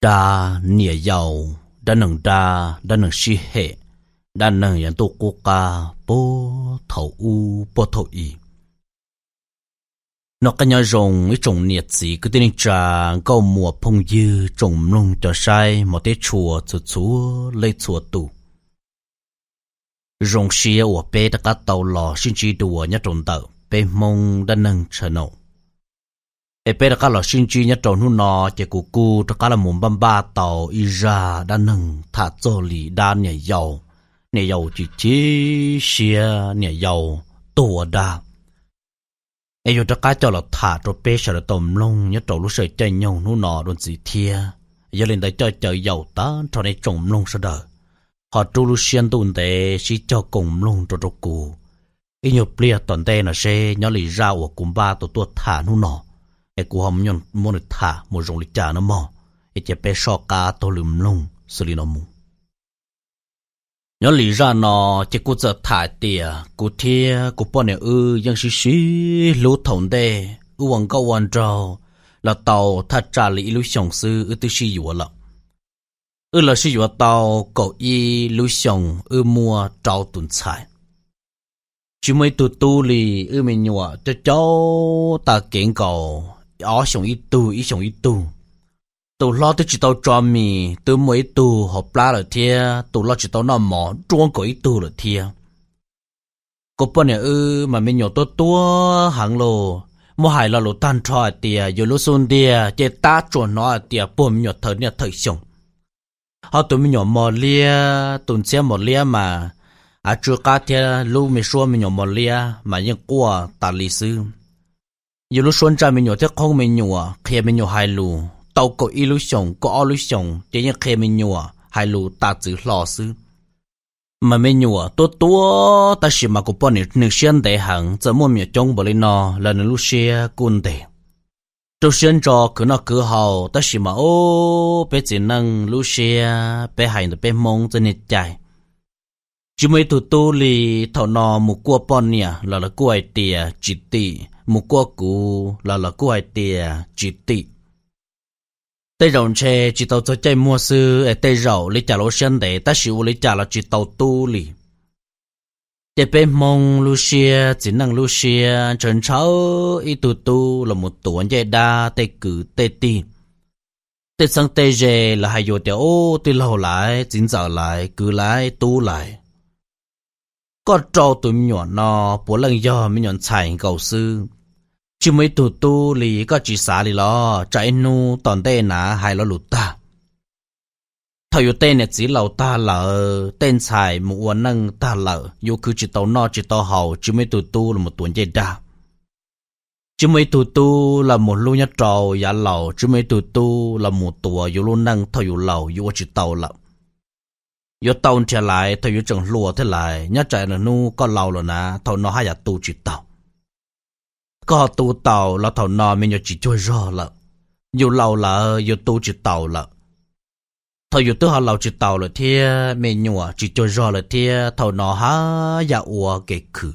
ta nia giàu đã nâng ta đã nâng si hệ đã nâng yàn tu quốc ca bố thầu u bố thầu i nó cái nhau rồng cái trồng nhiệt gì cứ tin trà câu mùa phong dư trồng lung cho sai một cái chùa chuột chúa lấy chùa tù rồng xia của bé đã cá tàu lò xin chi đùa nhất trồng tàu bé mông đã nâng chờ nậu e pe ka lo shin chi nya to nu no che ku ku to ka la mum bam ba to i ra da nang tha cho li da ne yau ne yau chi chi xia ne yau to da e yo to ka cho lo tha to pe sha lo tom long nya to lu se che nyong nu no don si thia giờ lên đây cho chờ giàu ta cho nên trồng lông sao đời họ tru lu xuyên tụn tệ chỉ cho cùng lông cho cho cù ít nhiều plia toàn tệ là xe nhỏ li ra của cùng ba tổ tua thả nu nọ e ku hom nyon mo ne tha mo jong li cha na mo e che pe sho ka to lum lung ra nó chỉ cú giờ thả tìa cú thia cú bọn ư dân xí xí lú thổng đê ư câu hoàng trâu là tàu thả trả lý lú xông sư ư tư xí dùa ư là xí dùa tàu cậu y lú ư mua trâu tuần xài chỉ mới tụ tu lì ư mình nhùa cho cháu ta kiện cầu ở sống ít tu ít sống ít tu tôi lo tôi chỉ tao cho mì tôi mới tu học la rồi thia tôi lo chỉ tao nó mỏ trung cổ ít tu rồi thia cô bọn này ư mà mình nhỏ tôi tua hàng lô mua hải là lô tan trò tiề rồi lô xôn tiề chỉ ta chuẩn nó à tiề bọn nhỏ thời nhà thời sống họ tụi mình nhỏ mò lia tụi xe mò lia mà à chưa cá thia lúc mình xua mình nhỏ mò lia mà những quả tà lý sư yêu xuân 有路选择没有，这空没有啊，开没有海路，到个一路上，个二路上，这些开没有啊，海路大致老实。mà mình không mình mình mình lu, lu tàu có có nhủ to to ta chỉ mà cũng bọn này nước xuyên đại hàng giờ mua miệng trong bờ lên nó là nó lúc xe cún tệ trong xuyên cho cứ nó cứ hào ta chỉ mà ô bé chỉ năng lúc xe bé hai được bé mong cho nên chạy chỉ mấy tụ tu lì thảo nò một cua bọn nè là là cua tìa chỉ tì một qua cụ là là cụ hai tìa chỉ tị tây rộng chè chỉ tàu cho chơi mua sư ở tây rộng lấy trả lô sân để ta sử lấy trả là chỉ tàu tu lì để bên mong Lucia chỉ năng Lucia trần cháu y tu tu là một tuần dây đa tây cử tây tì tây sang tây dê là hai dụ tiểu ô tây lâu lại chín giờ lại cứ lại tu lại có trâu tụi nhỏ nó bố lần do mấy nhọn chạy cầu sư chứ mấy tụt tu lì có chỉ xả lì lo chạy nu toàn tê nà hai lo lụt ta thầu yu tên chỉ lầu ta lợ tên xài mũ nâng ta lợ yêu cứ chỉ tàu no chỉ tàu hầu chứ mấy tụt tu là một tuần dây đa chứ mấy tụt tu là một lu nhất trầu giả lầu chứ mấy tụt tu là một tùa yu lu nâng thầu yu lầu yêu chỉ tàu lợ yêu tàu trở lại thầu yu chẳng lùa thế lại nhớ chạy là nu có lầu rồi nà thầu nó hai giả tu chỉ tàu có tu tàu là tàu nọ mình nhớ chỉ chơi rõ là dù lâu là dù tu chỉ tàu là thảo dù tu họ lâu chỉ tàu là thì mình nhớ chỉ chơi rõ là thì thảo nọ há dạ ua cái khử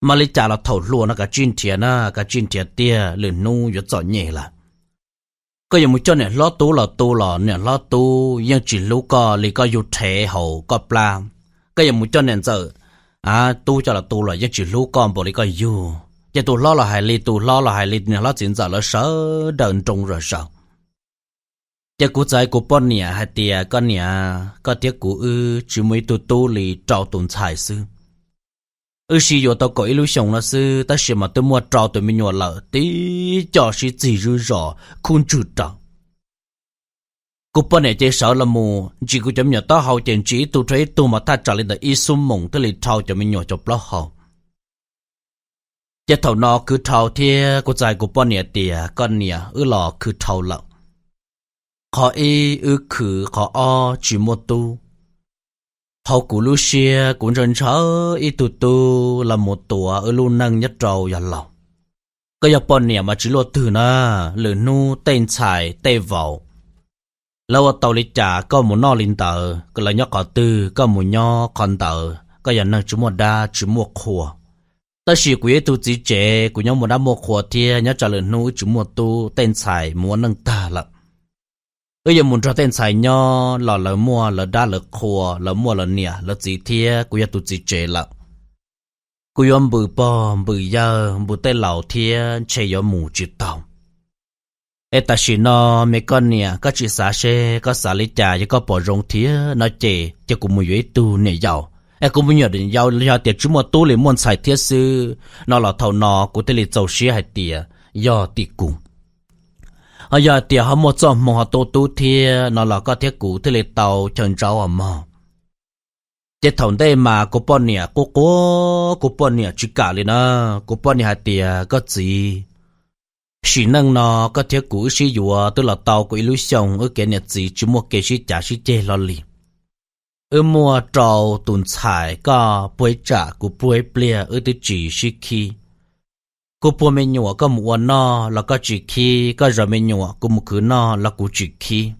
mà lý trả là thảo luôn nó cả chuyên thiệt nó cả chuyên thiệt tia lửa nu dù giỏi nhẹ là có những một chỗ này lo tu là tu là nè lo tu nhưng chỉ lúc có lý có dù thế hậu có plan có những một chỗ này giờ à tu cho là tu là nhưng chỉ lúc còn bỏ lý có dù giờ tụ lo là hại lì tụ lo là hại lì nhà lo chuyện giờ lo sợ đợn trùng rồi sợ giờ cú trái cú bọn nhà hay tiề con nhà có tiếc cú ư chỉ mới tụ tụ lì trào tụng tài sư ư xí yo tao có illusion là sư ta xí mà tôi mua trào tụi mình nhỏ lợ tí cho xí chỉ rư rõ không chủ trọng cú bọn này chơi sợ là mù chỉ cú chấm nhỏ tao hậu chuyện chỉ tụ thấy tụ mà ta trả lên là ít sum mộng tới lì trào cho mình nhỏ chụp lo hậu giờ thầu nó cứ thầu thì cô trai của bọn nhỉ tìa con nhỉ ư lò cứ thầu lợ khó y ư khử khó o chỉ một tu hậu cụ lu xia cũng rần chớ y tu tu là một tùa ư lu nâng nhất trầu giờ lòng cái giờ bọn nhỉ mà chỉ lo từ na lử nu tên xài tên vào lâu tàu lịch trả có một nọ linh tờ cái là nhóc có tư có một nho con tờ cái giờ nâng chỉ một đa chỉ một khùa ta chỉ quý tu chỉ chế của nhau một đã một khóa thia nhớ trả lời nuôi chúng một tu tên xài muốn nâng ta lận bây giờ muốn cho tên xài nho là lỡ mua lỡ đa lỡ khóa lỡ mua lỡ nia, lỡ chỉ thia của nhau tu chỉ chế lận của nhau bự bò bự giờ bự tên lão thia chế nhau mù chỉ tòng ê ta chỉ nó mấy con nia, có chỉ xả xe có xả lý trà chứ có bỏ rong thía nó chè cho cũng mùi dễ tu nè giàu ai cũng bây giờ đến giao giao tiền chúng mà tu lấy môn xài thiết sư nó là thầu nó của tên là giàu sĩ hay tiền do tiền cùng ở giờ tiền họ một giờ một họ tu tu thì nó là có thiết cụ tên là tàu chân rau ở mò chế thầu đây mà cô bọn nè cô cô cô bọn nè chỉ cả lên nó cô bọn nè hay tiền có gì sĩ năng nó có thiết cụ sĩ dùa tức là tàu của illusion ở cái nè gì chúng mua cái gì trả gì chê lo liền ở mùa trầu tùn xài có bối trả của bối bìa ở tư chỉ sư khi. Cô bố mẹ nhỏ có mùa nó là có chỉ khi, có rồi mẹ nhỏ có mùa cứ nó là có chỉ khi.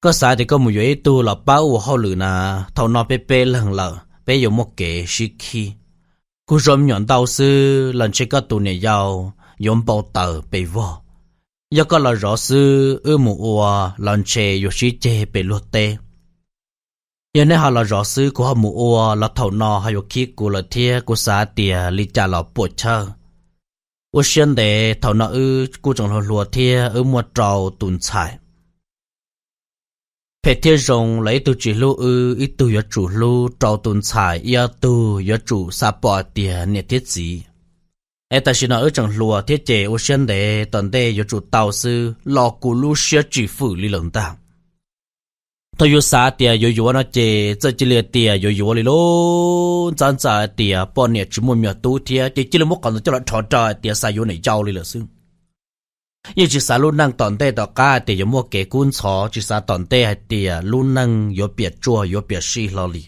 Có sai thì có mùa yếu tu là bao hậu lửa nà, thầu nó bê bé lần lờ, bê yếu một kế sư khi. Cô rộm nhọn đau sư, lần chế có tù này giàu, yếm bao tờ bê vô. Yêu có là rõ sư, ư mùa ua, lần chế yếu sư chê bê luật tê giờ này họ là rõ sư của họ mù ô là thầu nò hay là khi của là thia của xã tiề li trả là bộ chơ ô xuyên để thầu nò ư của chồng là lùa thia ư mua trầu tùn xài phải thia rồng lấy từ chỉ lu ư ít từ yếu chủ lưu trầu tùn xài yếu từ yếu chủ xã bỏ tiề nhiệt thiết gì ai ta xin nói ở trong lùa thiết chế ô xuyên để toàn đề yếu chủ tàu sư lò của lu xuyên chỉ phủ li lần tạm tôi yêu xa tiền yêu yêu nó chê cho chỉ là tiền yêu yêu lì lô chẳng trả tiền bọn này chỉ muốn miệt tu tiền chỉ chỉ là một con cho nó trò trò tiền xa yêu này giàu lì lô xứ yêu chỉ xa luôn năng tận tệ đó cả tiền yêu mua kẻ cuốn chó chỉ xa tận tệ hay tiền luôn năng yêu biệt chua yêu biệt xì lo lì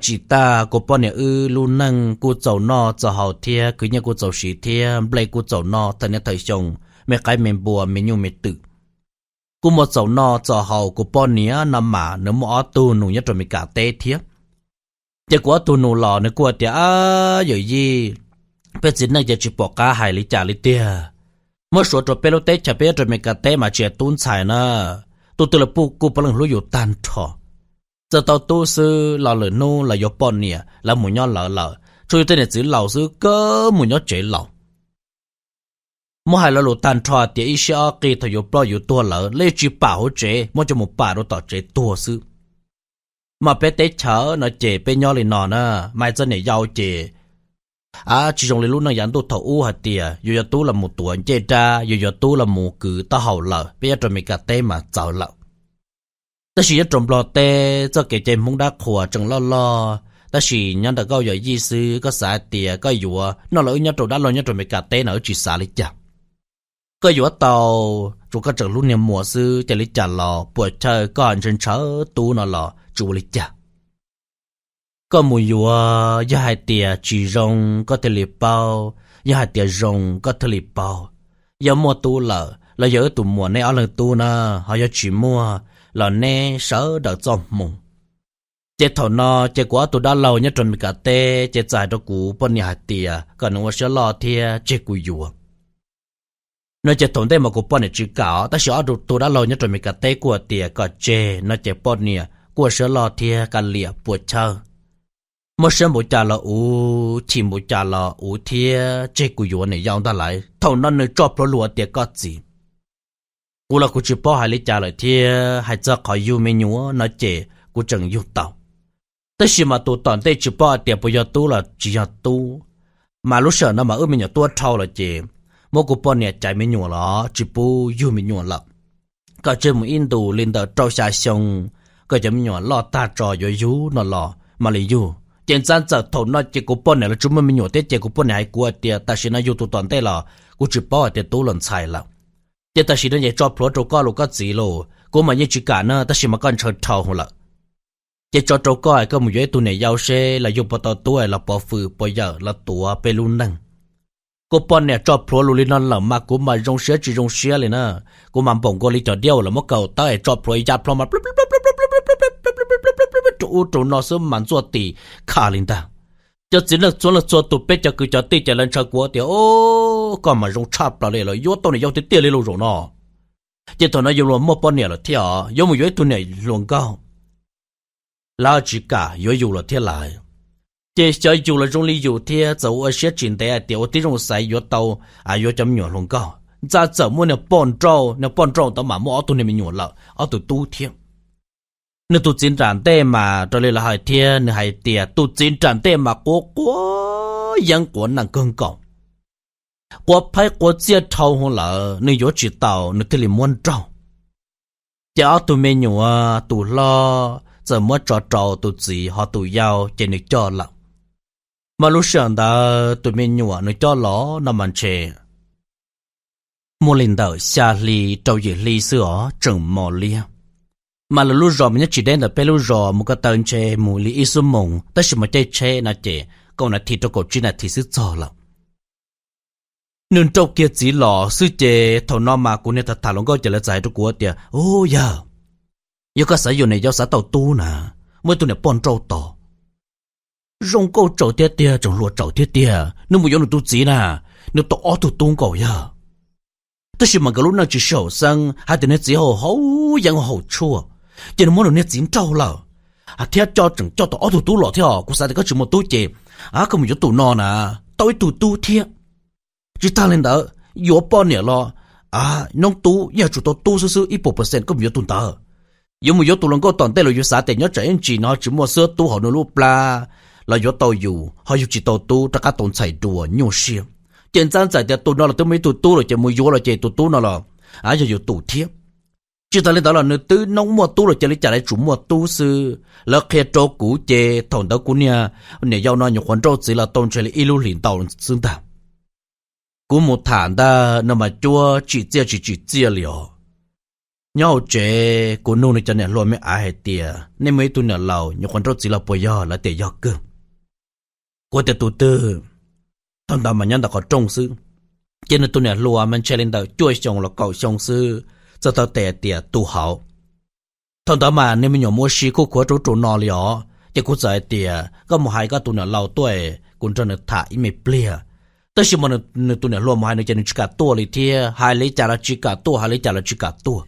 chỉ ta cô bọn nè ư luôn năng cô giàu no giàu hậu tiền cứ như cô giàu xì tiền lấy cô giàu no thành nên thời chồng mẹ cái mẹ bùa mẹ nhung mẹ tự Cú một sầu no cho hầu của bọn nia nằm mà nếu mà tu nụ nhất rồi mình cả tê thiếp. Chỉ của tu nụ lò nữa của tía dự gì. Bên dính này chỉ bỏ cả hai lý trả lý tía. Mới số cho bê lô tê chả bê rồi mình cả tê mà trẻ tuôn xài nè. Tu tư là bù cú bà lần lưu dụ tàn trò. Giờ tàu tu sư lò lửa nô là dụ bọn nia là mù nhỏ lỡ lỡ. Chú tên này chỉ lầu sư cơ mù nhỏ chế lầu mua hai lô lô tàn trò thì ít sẽ kỳ thời yếu bao yếu tua lỡ lấy chỉ bảo chế mua cho một bà đồ tỏ chế tua sư mà bé tế chở nó chế bé nhỏ lên nó nè mai dân này giàu chế à chỉ dùng lấy lúc nó dán tu thầu u hạt tiề dù giờ tu là một tuổi chế cha dù giờ tu là một cử ta hậu lỡ bây giờ mình cả tê mà giàu lỡ ta chỉ trộm lo tê cho kể chế muốn đá khùa chẳng lo lo ta chỉ nhận được câu giờ di sư có xả tiề có dùa nó lỡ nhớ trộm đã lo nhớ trộm mình cả tê nó chỉ xả lấy chả cơ yếu tàu rồi có trở lúc niệm mùa sư chả lý chả lò buổi trời con trên chớ tu nó lò chú lý chả có mùi yếu do hai tìa chỉ rồng có thể lý bao do hai tìa rong có thể lý bao do mua tu lợ là giờ tụ mùa này ở lần tu nè họ do chỉ mua là nè sợ đỡ trong mùng chế thầu nó chế quá tụ đã lâu nhất chuẩn bị cả tê chế giải đó cũ bên nhà hai tìa còn nó sẽ lo thia chế cùi yếu nó chỉ tồn tại mà của bọn để chỉ cả ta sẽ sợ đồ tôi đã lo nhất rồi mình cả tế của tiề cả chê nó chỉ bọn nè, của sợ lo thiê cả lìa bùa chờ một sớm một trả lo u chỉ một trả lo u thiê chê của vua này giang ta lại thầu nó nơi cho pro lúa tiề có gì u là của chỉ bỏ hai lý trả lại thiê hai giờ khỏi yêu mấy nhúa nó chê của chẳng yêu tàu tất nhiên mà tôi toàn tay chỉ bỏ tiề bây giờ tôi là chỉ là tôi mà lúc sợ nó mà ước mình là tôi thâu là chê mỗi cuộc bọn nè chạy mấy nhuộn lọ chỉ bù dù mấy nhuộn lọ cả trên một in tù lên tờ trâu xa xong cả trên mấy nhuộn lọ ta trò dù dù nọ lọ mà lý dù trên sàn sợ thổ nó chỉ cuộc bọn nè là chúng mình nhuộn tết chỉ cuộc bọn nè hay của tiệt ta xin nó dù tụ toàn tê lọ của chỉ bỏ tiệt tú lần xài lọ tiệt ta xin nó dạy cho phố trâu co lô có gì lô của mà như chỉ cả nó ta xin mà con chơi thầu hồ lọ chỉ cho trâu coi có một cái tụ này giao xe là dùng bao tàu tuổi là bao phử bao giờ là tụa pelun năng cô bọn nè cho pro lù lên là mà cô mà rong xe chỉ rong xe lên nè cô mà bỏng cô đi cho đeo là mất cầu ta cho pro ya pro mà trụ trụ nó sớm mặn cho tì khả lên ta cho chỉ là cho là cho tụ bé cho cứ cho tì cho lên cho của thì ô còn mà rong chạp là lên rồi yếu tao này yếu thì tiền lên rồi nó chỉ tao nói yếu rồi mất bọn nè là thiệt yếu một yếu tụ này luôn cao là chỉ cả yếu yếu là thiệt lại chế cho dù là trong lý dụ thì cháu ở sẽ chuyển tới tiểu tí trong sai yếu tàu à yếu chấm nhỏ luôn cao ra cháu muốn là bọn trâu là bọn trâu tao mà mua tụi mình nhỏ lợ ở tụi tu thiên nếu tụi chiến mà cho là hai thiên hai tiệt tụi chiến trận tê mà cố cố dân của nàng cương phải cố chia trâu hơn là nếu yếu tàu nếu thì liền muốn trâu cháu tụi mình nhỏ tụi lo giờ mới trò trò tụi gì họ tụi giàu chỉ được cho lặng mà lúc sáng đã tụi mình nhỏ à, nó cho ló nó mặn chè mua linh đầu xa li trâu dự li sữa trừng mò lia mà là lúc rồi mình chỉ đến là là ពេល lúc rồi một cái tên chè mù li isu mông ta chỉ mà chơi chè na chè còn là thịt cho cổ chỉ là thì sức cho lắm nên trâu kia chỉ lò sư chè thầu nó mà cũng nên thật thà lòng coi chỉ là giải cho của tiệt ô giờ giờ cái sử dụng này do xã tàu tu nè mới tu này bòn trâu tàu rong cô trầu tia tia trầu lùa trầu tia tia nếu mà giống tu chỉ nè nếu tổ ó tu tung cầu ya tức là mà cái lúc nào chỉ sầu sang hai tên chỉ hồ hấu giang hồ chua chỉ nó muốn nó chỉ trâu lờ à thế cho chừng cho tổ ó tu tu lọ thế họ cũng sao thì có chuyện một tu chỉ à không giống à, tu nọ nè tôi tu tu thế chỉ ta lên đó yếu bao nhiêu lo à nông tu giờ chủ tổ tu sư sư ít bộ phần cũng giống tu tờ giống một giống tu lòng có toàn tê là giống xã tệ nhớ trẻ em chỉ nó chỉ muốn sữa tu họ nó lúc la là do tàu dù họ dù chỉ tàu tu ta cá tồn chạy đùa nhiều xia trên trang chạy thì tụ nó là tôi mới tụ tu rồi chỉ mới vô là chỉ tụ tu nó là à giờ dù tụ thiếp chỉ ta lên đó là nữ tư nông mua tu rồi chỉ lấy trả lại chủ mua tu sư là khi trâu cũ chê thằng đó cũ nha nè giao nó nhiều khoản trâu chỉ là tồn chơi là lưu liền tàu xương ta cú một thản ta nó mà chua chỉ chia chỉ chỉ chia liều nhau chế cú nô này cho nè luôn mấy ai tiề nên mấy tu nhà lầu nhiều khoản trâu chỉ là bồi giờ là tiề giờ cương 我的都得，当当们人的个重视，今日多年路我们确认到最上了高上是，这到点点都好。当当们你们有么事苦苦做做哪里啊？这个在点，个么还个多年老对，跟着呢他一没变。但是么呢，那多年路么还能叫你去干多里天，还来加了去干多，还来加了去干多。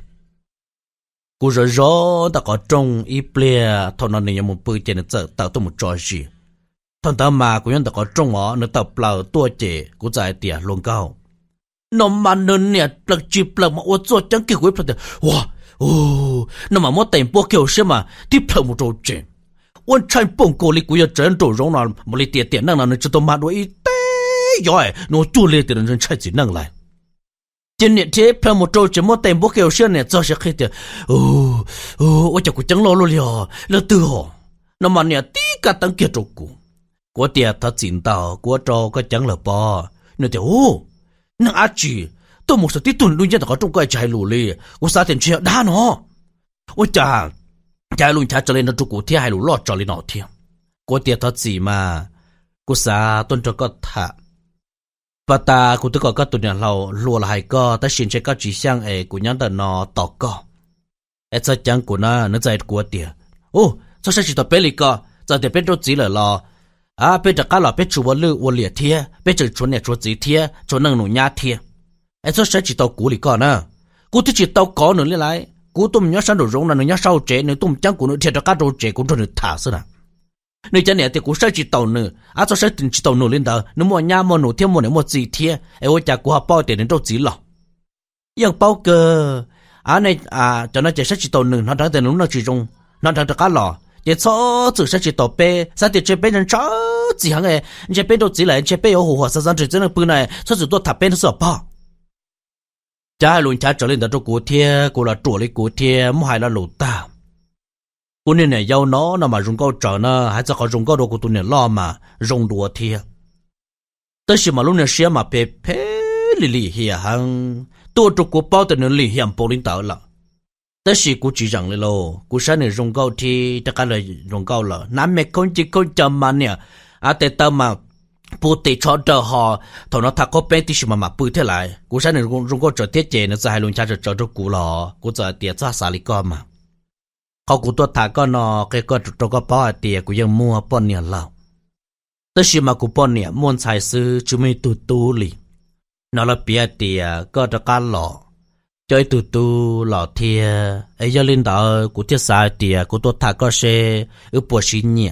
กูจะรอแต่ก็จงอีเปลี่ยทอนนั้นยังมึงปืนเจนเจอแต่ต้องมึงจอจี thằng tớ mà của nhận được có trung mỏ nó tập là tua chế của giải tỉa luôn cao. Nó mà nó nè lật chịp lật mà ua chua chẳng kiểu quý được. Wow, oh, nó mà mô tên bố kiểu xe mà tiếp lật một trâu chế. Uân chanh bông cổ lý của nhân trấn trổ rong nào mà lý tỉa tỉa năng nào nó chỉ tớ mà đuổi tế. Rồi, nó chua lý tỉa năng chạy chỉ năng lại. Trên nè thế phải một trâu chỉ một tên bố kiểu xe nè cho sẽ khi tỉa. Ồ, ồ, ôi chả của chẳng lo luôn liò, lỡ tư hồ. Nó mà nè tí cả tăng kia trâu cũng của tiệt thật xin tàu của trò có chẳng là bò nữa thì ô nâng á chỉ tôi một số tí tuần luôn dân có trong cái chạy lù lì của xã tiền chuyện đa nó ôi chà chạy luôn chạy cho lên nó trụ cụ thiên hay lù lọt cho lên nó thiên của tiệt thật gì mà của xã tuần cho có thà, và ta cũng tôi có các tuần nhà lâu lùa là hai co ta xin cho các chỉ sang ấy của nhóm ta nó tỏ co ai sao chẳng của nó nó dạy của tiệt, ô sao sẽ chỉ tỏ bé lì co giờ thì bên đâu chỉ là lo à bây giờ cái là bây chú vô lưu vô liệt thiê bây chú này chú gì thiê chú nâng nụ nhá thiê em số sẽ chỉ tao cú lì con à cú thì chỉ tao có nữa lại cú tụm nhớ sáng đồ rong là nhớ sau chế tụm chẳng cú nữa thiệt cho cá đồ chế cũng cho thả xưa nè nếu chân này thì chỉ tàu nữa à cho sẽ chỉ tàu nữa lên đó nếu mua nhà mua nụ thiê mua này mua gì thiê em ôi cha cú học bao tiền đến đâu gì lọ nhưng bao cơ à này à cho nó chỉ sẽ chỉ tàu nữa nó đang tiền lúc nó chỉ rong nó đang cho cá 也早走下去倒背，三点这边人着急行哎，你这边都急来，这边有火火三三这真的本来，这是多他边的是怕。家轮家这里的这锅贴，过了这里锅贴，木还了路大。过年呢要拿那么用高找呢，还是好用高的过多年老嘛，用多贴。但是嘛，路呢是嘛，别别里里些行，多这锅包的呢里些不领导了。ta sĩ cú chỉ rằng lên lô cú sáng này rong cao thì ta cả là rong cao là nam mẹ con chỉ con chậm mà nè à tê ta mà bố tê cho đỡ họ thằng nó thắc có bên tí mà mà bự thế lại cú sáng này rong rong cao trở tiết chế nó sẽ hai luôn cha trở trở cho cú lò cú trở tiết ra xả lý con mà họ cú tôi thà con nó cái con trở có bao tiết cú ยัง mua bao nhiêu lâu ta sĩ mà cú bao nè muốn xài sư chúng mình tu tu lì nó là bia tiết có trở cả lò chơi tù tù lò thìa ấy cho linh đạo cụ thiết sai thìa cụ tôi thà có xe ở bộ xin nhỉ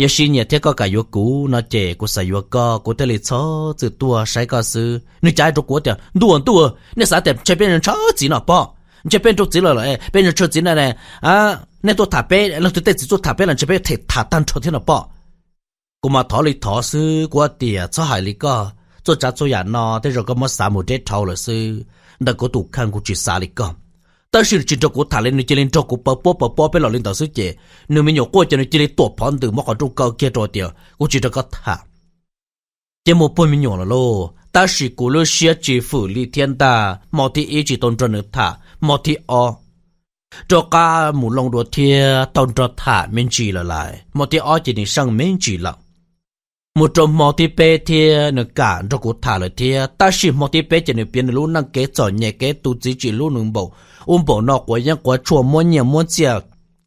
giờ xin nhỉ thế có cả yếu cũ nó trẻ cụ sai yếu co cụ thế lịch số từ tua sai có sư nó trái trong quốc tiền đuổi đuổi nó sao tiền chơi bên e, chơi chỉ nó à, bỏ chơi bên trong chỉ rồi lại bên trong chơi gì này này à nó tôi thà bé nó tôi tết gì tôi thà bé là chơi bên thề thà tan cho thế nó bỏ cụ mà thọ lịch thọ sư của tiền cho hại lịch co cho cha cho nhà nó thế rồi có mất sáu một chết thâu rồi sư đã có tụ khăn của chị xa lý con. Ta sử chỉ cho của thả lên nơi lên cho của bó bó bó bó bé lọ lên tàu sứ chế. Nếu mình nhỏ qua cho nơi lên tổ phón từ móc ở trong cao kia rồi tiểu, của chị cho có thả. Chế một bôi mình nhỏ là lô, ta sử của lô xia chỉ phủ lý thiên ta, mò thì ý chỉ tôn cho nơi thả, mò thì o. Cho cả mù lòng đồ thia tôn cho thả mình chỉ là lại, mò thì o chỉ nên sang mình chỉ lặng một trong một tí bê thì nó cả cho cụ thả lại thì ta chỉ một tí bê chỉ nó biến luôn năng kế cho nhẹ kế tu chỉ chỉ luôn nung bộ, um bầu nó quá nhang quá chua muốn nhà muốn chia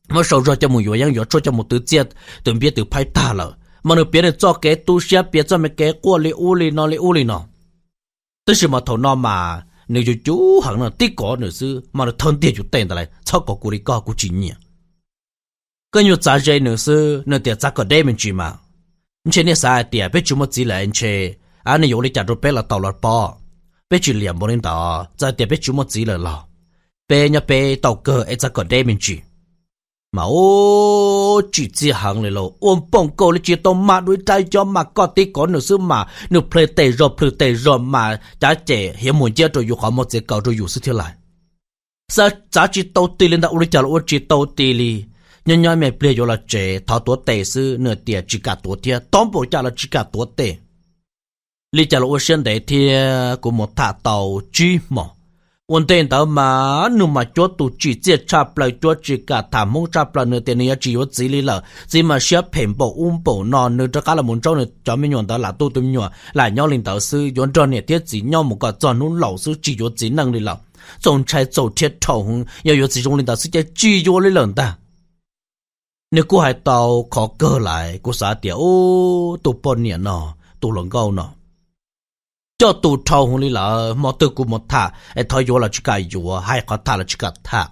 mà sau rồi cho một yếu yang yếu cho cho một tứ chia tưởng biết từ phải thả lợ mà nó biến cho kế tu xia biến cho mấy kế qua li u li nó li u li nó tức là mà thầu nó mà nếu chú chú hẳn là tí có nữa sư mà nó thân tiền chú tiền lại cho có cụ đi có cụ chỉ nhỉ cái nhiều giá rẻ nữa sư nó tiền giá có đây mình chỉ mà chỉ nên sai tiệt biết chúng mất gì lại chế anh này dùng để chặt đồ bé là tàu lọt bò bé chỉ liềm bốn lên đó giờ tiệt biết chúng mất gì lại lò bé nhà bé tàu cờ ấy ra còn đem mình chỉ mà ô chỉ chỉ hàng này lo ôm bông cô lấy chỉ tàu mà đuổi trai cho mà có tí có nửa xứ mà nửa plei tệ rồi plei tệ rồi mà giá trẻ hiếm muốn chơi rồi dù khó một giờ cầu rồi dù sự thiếu lại giờ giá chỉ tàu tì lên đã ôi chả là ôi chỉ tàu tì li nhân nhau mẹ plei là trẻ thọ tuổi tệ sư nửa tiền chỉ cả tuổi tiền tóm bộ cha là chỉ cả tuổi tệ lý trả lỗ sen để tiệt của một thả tàu chi mỏ ổn định tàu mà nụ mà cho tụ chỉ chết cha plei cho chỉ cả thả mông cha plei nửa tiền này chỉ có chỉ lý là chỉ mà sẽ phèn bộ um bộ nọ nửa cho cả là muốn cho nửa cho mình nhọn tàu là tụ tụ nhọn là nhau linh tàu sư nhọn cho nè tiết chỉ nhau một cái cho nụ lão sư chỉ có chỉ năng lý là 总裁走铁头，要有集中领导，世界巨弱的冷淡。nếu cô hai tàu khó cơ lại cô xã tiểu tụ bốn nhẹ nọ tụ lòng gâu nọ cho tụ thâu hùng lý là mò tư của một thả ai thôi vô là chú cả dù hai khó thả là chú cả thả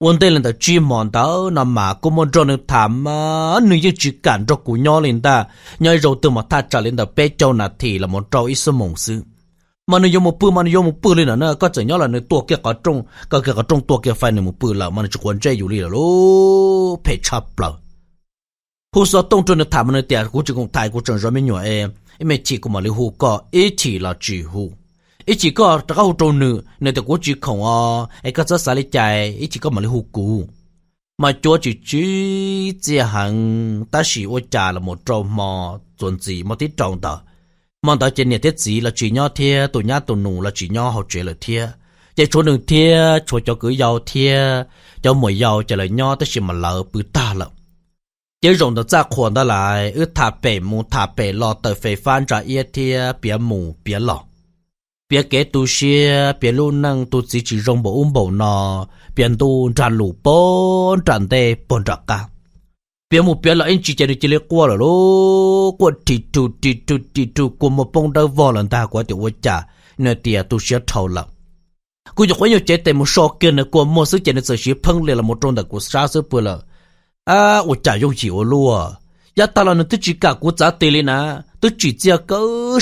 vấn đề là ta chỉ mòn ta nà mà cô muốn cho nước thảm mà nữ như chỉ cản cho cú nhỏ lên ta nhảy rồi từ một thả trả lên ta bê châu nà thì là một trâu ít sớm mộng sư mà nó dùng một bữa mà nó dùng một bữa lên là nó có chả nhớ là nó tua kia có trong có kia có trong tua kia phải nó một bữa là mà nó chỉ quan trai dù đi là lô phải chập là hồ sơ tông trên nó thảm nó tiền cũng chỉ cũng thay cũng chẳng rõ mấy nhỏ em em chỉ cũng mà lấy hồ có ít e chỉ là chỉ hồ ít chỉ có tất cả hồ trâu nữ nên thì cũng chỉ không à ấy có rất xa lấy chạy ít chỉ có mà lấy hồ cũ mà chúa chỉ e chỉ chỉ hàng ta chỉ ô trả là một trâu mò chuẩn gì mà tí trồng tờ mong tao trên nhà thiết gì là chỉ nhau thia tụi nhá tụi nụ là chỉ nhau học chuyện là thia chỉ chỗ đường thia chỗ cho cứ giàu thia cho mồi giàu trả lời nhau tới sự mà lỡ bự ta lỡ chỉ rộng được ra khuôn đó lại ư thả bể mù thả bể lò tới phải phan trả yết thia bia mù bia lò bia kế tu xe bia lu năng tu chỉ chỉ rộng bộ um bộ nọ bia tu trả lụ bốn trả tê bốn trả cao 别目标了，因之前的这里过了咯，过提出提出提出，过么碰到瓦了，大过的我家那地都是臭了。กูจะคุยอยู่เจแต่มูชอบเกินนะกูมัวซื้อเจนเสือชีพังเลยละมูตรงแต่กูซาซื้อเปล่าอ่าอุจจายงจิโอลัวยาตาลานตุจิกากูจ้าเตลีนะตุจิเจียก็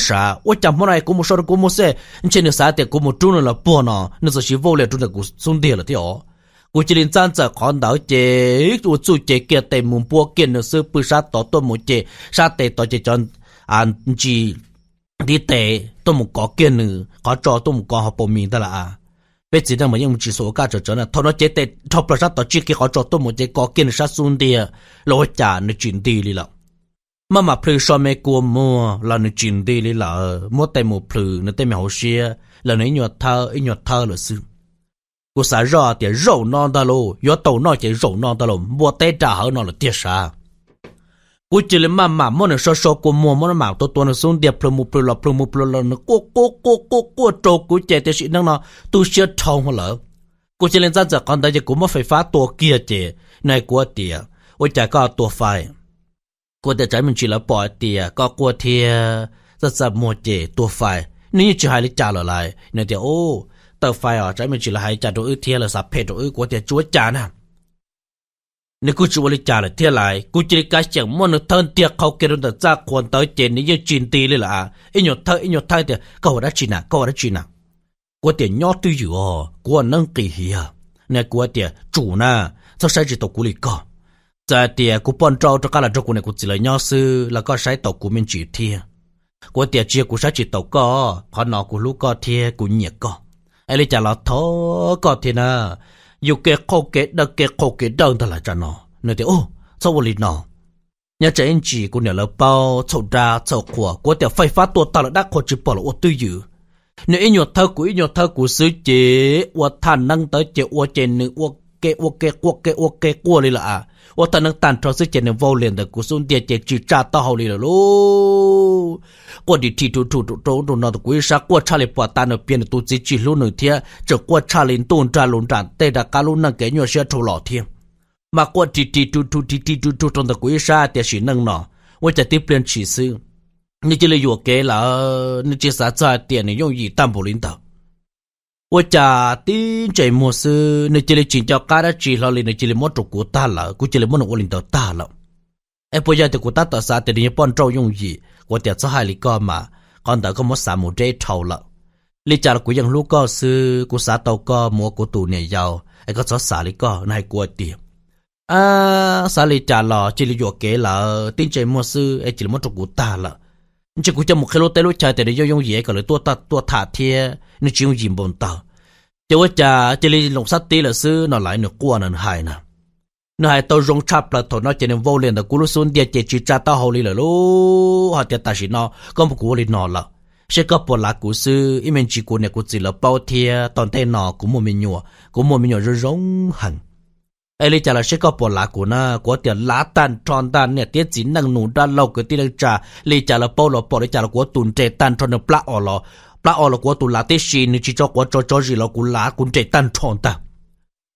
สาอุจจามอะไรกูมูชอบกูมูเซ่เช่นเนื้อสาแต่กูมูจุนละปวนอ่ะเนื้อเสือชีโวเลยจุนแต่กูสุนเดียละที่อ๋อ我今天站在看到这，我做这个对门波见的是不杀多多么这，杀得多这种啊，你你得多么高见呢？搞着多么高好报名的了啊！别只那么用技术干着着呢，他那这得他不杀多这个好着多么这高见杀兄弟，老家那军地里了。mà mà plu so me cua mua là nó chuyện đi là mua tay mua plu nó tay mẹ hồ xia là nó nhọt thơ nhọt thơ là xưa cô xả ra thì rổ non ta lô yo tàu nó chỉ rổ non ta mua tê trả hở nó là tiếc sa cô chỉ mà mà món này sơ sơ cô mua món mà tôi tôi nó xuống địa plomu plolo plomu plolo nó cô cô cô cô cô trâu cô chạy thì sự năng nó tôi sẽ trông hơn lỡ cô chỉ là ra giờ con đây giờ cũng mất phải phá tổ kia chị này của tiệt ôi chả có tổ phải cô để trái mình chỉ là bỏ tiệt có cô thì rất là mua chị tổ phải nếu như chỉ hai lý trả tờ phải ở trái mình chỉ là hai trả đổi thiên là sạp phê đổi của tiền chúa cha nè nếu cứ chúa lấy trả là thiên lại cứ chỉ cái chuyện món nước thân tiệt khâu kia rồi ra quan tới tiền nếu như chuyện tiền là à ít nhột thơ ít nhột thai thì câu đã chuyện nào câu đã chuyện nào của tiền nhỏ tư dữ ờ của nâng kỳ hi à nè của tiền chủ nè sao sai chỉ tổ của lịch co giờ dạ tiền của bọn trâu cho cả là trâu của này của chỉ là nhỏ sư là có sai tổ của mình chỉ thiên của tiền chia của sai chỉ tổ co họ nó của lú co thiên của nhiệt co ai ấy trả là thó có thì nè dù kê khô kê đơ kê khô kê đơn thật là chả nó nên thì ô sao vô lý nó nhà trẻ anh chị của nhà lỡ bao sầu ra sầu quả của tiểu phai phát tua ta là đắc khổ chịu bỏ là ô tư dữ nếu ý nhột thơ của ý nhột thơ của sứ chế ô thàn năng tới chế ô chế nữ ô kê ô kê ô kê ô kê ô lý là à 我等能单朝是见能无脸的古松爹爹去炸到好里了喽。我的剃头秃头头头那的鬼啥，我查里把单的变的都自己路那天，这我查里东站路站，带着赶路那给鸟些臭老天。mà cô tì tì tu tu tì tì tu tu trong tờ quý sa tiệt sĩ nâng nọ, với chả tiếp lên chỉ sư, như chỉ là vừa kế là như chỉ xã xã tiền này dùng gì tam bổ linh tàu. 我家的这么是，你这里请教干了几老哩，你这里莫做古大了，古这里莫能我领导大了。哎，不要的古大到啥的，你帮赵用意，我点子还里干嘛？干到个莫啥么这臭了。你家了古样路高是古啥到个莫古度年要，哎个做啥里个那还过的。啊，啥里家了，这里有给了，定这么是，哎这里莫做古大了。chỉ cũng cho một cái lô tê lô chai thì để cho dùng dễ cả lời tua ta tua thả thiê nó chỉ dùng dìm bồn tàu cho vợ cha chỉ lấy lồng sắt tê là sư nó lại nửa qua nó hại nè nửa hại tôi rong chắp là thôi nó chỉ nên vô liền là cú lô xuống địa chỉ chỉ cha ta hầu lý là lô họ tiệt ta chỉ nó không một cú lý nó là sẽ có bộ lá cú sư imen chỉ cú này cú chỉ là bao thiê toàn thế nó cũng một mình nhua cũng một mình nhua rồi rong hẳn ấy chả là sẽ có bỏ lá của nó có tiền lá tan tròn tan nè tiết chỉ năng nụ lâu cái tiền trả lấy chả là bao lọ bỏ lấy chả là của tuần tan tròn nó plá ở lọ plá ở lọ lá tiết xì nên chỉ cho của cho gì lọ của lá cũng trẻ tan tròn ta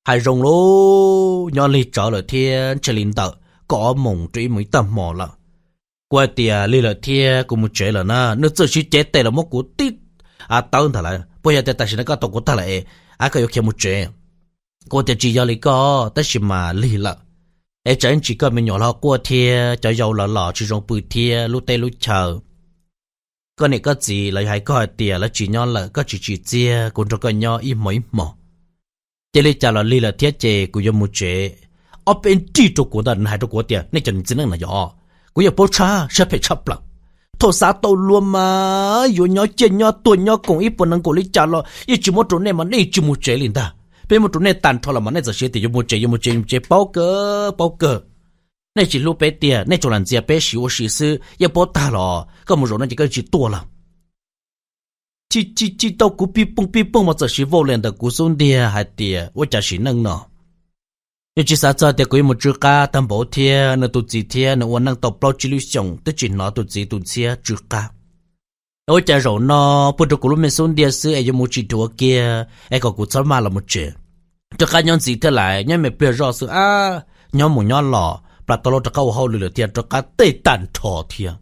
hay rồng lô nhon lấy trở thiên chỉ linh tờ có mộng trí mới tầm mò lợ qua tiền lấy lại thiên cũng một chế là na nó chỉ chỉ chế tệ là một cú tít à tao thật là bây giờ tại sao nó có tổ của ta lại à cái yêu kia một chế cô thì chỉ giờ lì có tất nhiên mà lì lợ ấy chẳng chỉ có mình nhỏ lo qua thia cho dầu lọ lọ chỉ dùng bự thia lúc tê lúc chờ con này có gì lại hay có tiền là chỉ nhau là có chỉ chỉ chia cũng cho con nhau im mấy mỏ chỉ lấy trả là lì là thiết chế của dân một chế ở bên chỉ cho của đàn hay cho của tiền nên chẳng chỉ năng là do của giờ bố cha sẽ phải chấp lắm thổ xã tàu luôn mà dù nhau chia nhau tuổi nhau cùng ít phần năng của lý trả là ít chỉ một chỗ này mà nên chỉ một chế liền ta bên một trụ này tàn thôi là mà này giờ xe thì dùng một chế dùng một chế một chế bao cỡ bao cỡ này chỉ lúc bé tiền này chỗ làm gì bé xíu xíu xíu ya bao ta lo cái một rồi nó chỉ cái chỉ to lắm chỉ chỉ chỉ đâu cú bị bung bị bung mà giờ xíu vô lên được cú xuống đi hay tiền tôi chả xí nâng nọ. nhưng chỉ sao giờ thì cái một chữ ca tam bảo thiên nó tụt gì thiên nó uốn đang tàu bao chỉ lưu sống tôi chỉ nó tụt gì tụt xe chữ ca tôi chả rồi nó bữa đó cô lúc mình xuống đi xíu ai dùng một chỉ đồ kia ai có cú sao mà là một chuyện cho cá nhân gì thế lại nhưng mà bây giờ sự à nhóm một nhóm lò bà tao lo cho hậu lừa tiền cho cá tê tàn trò thiệt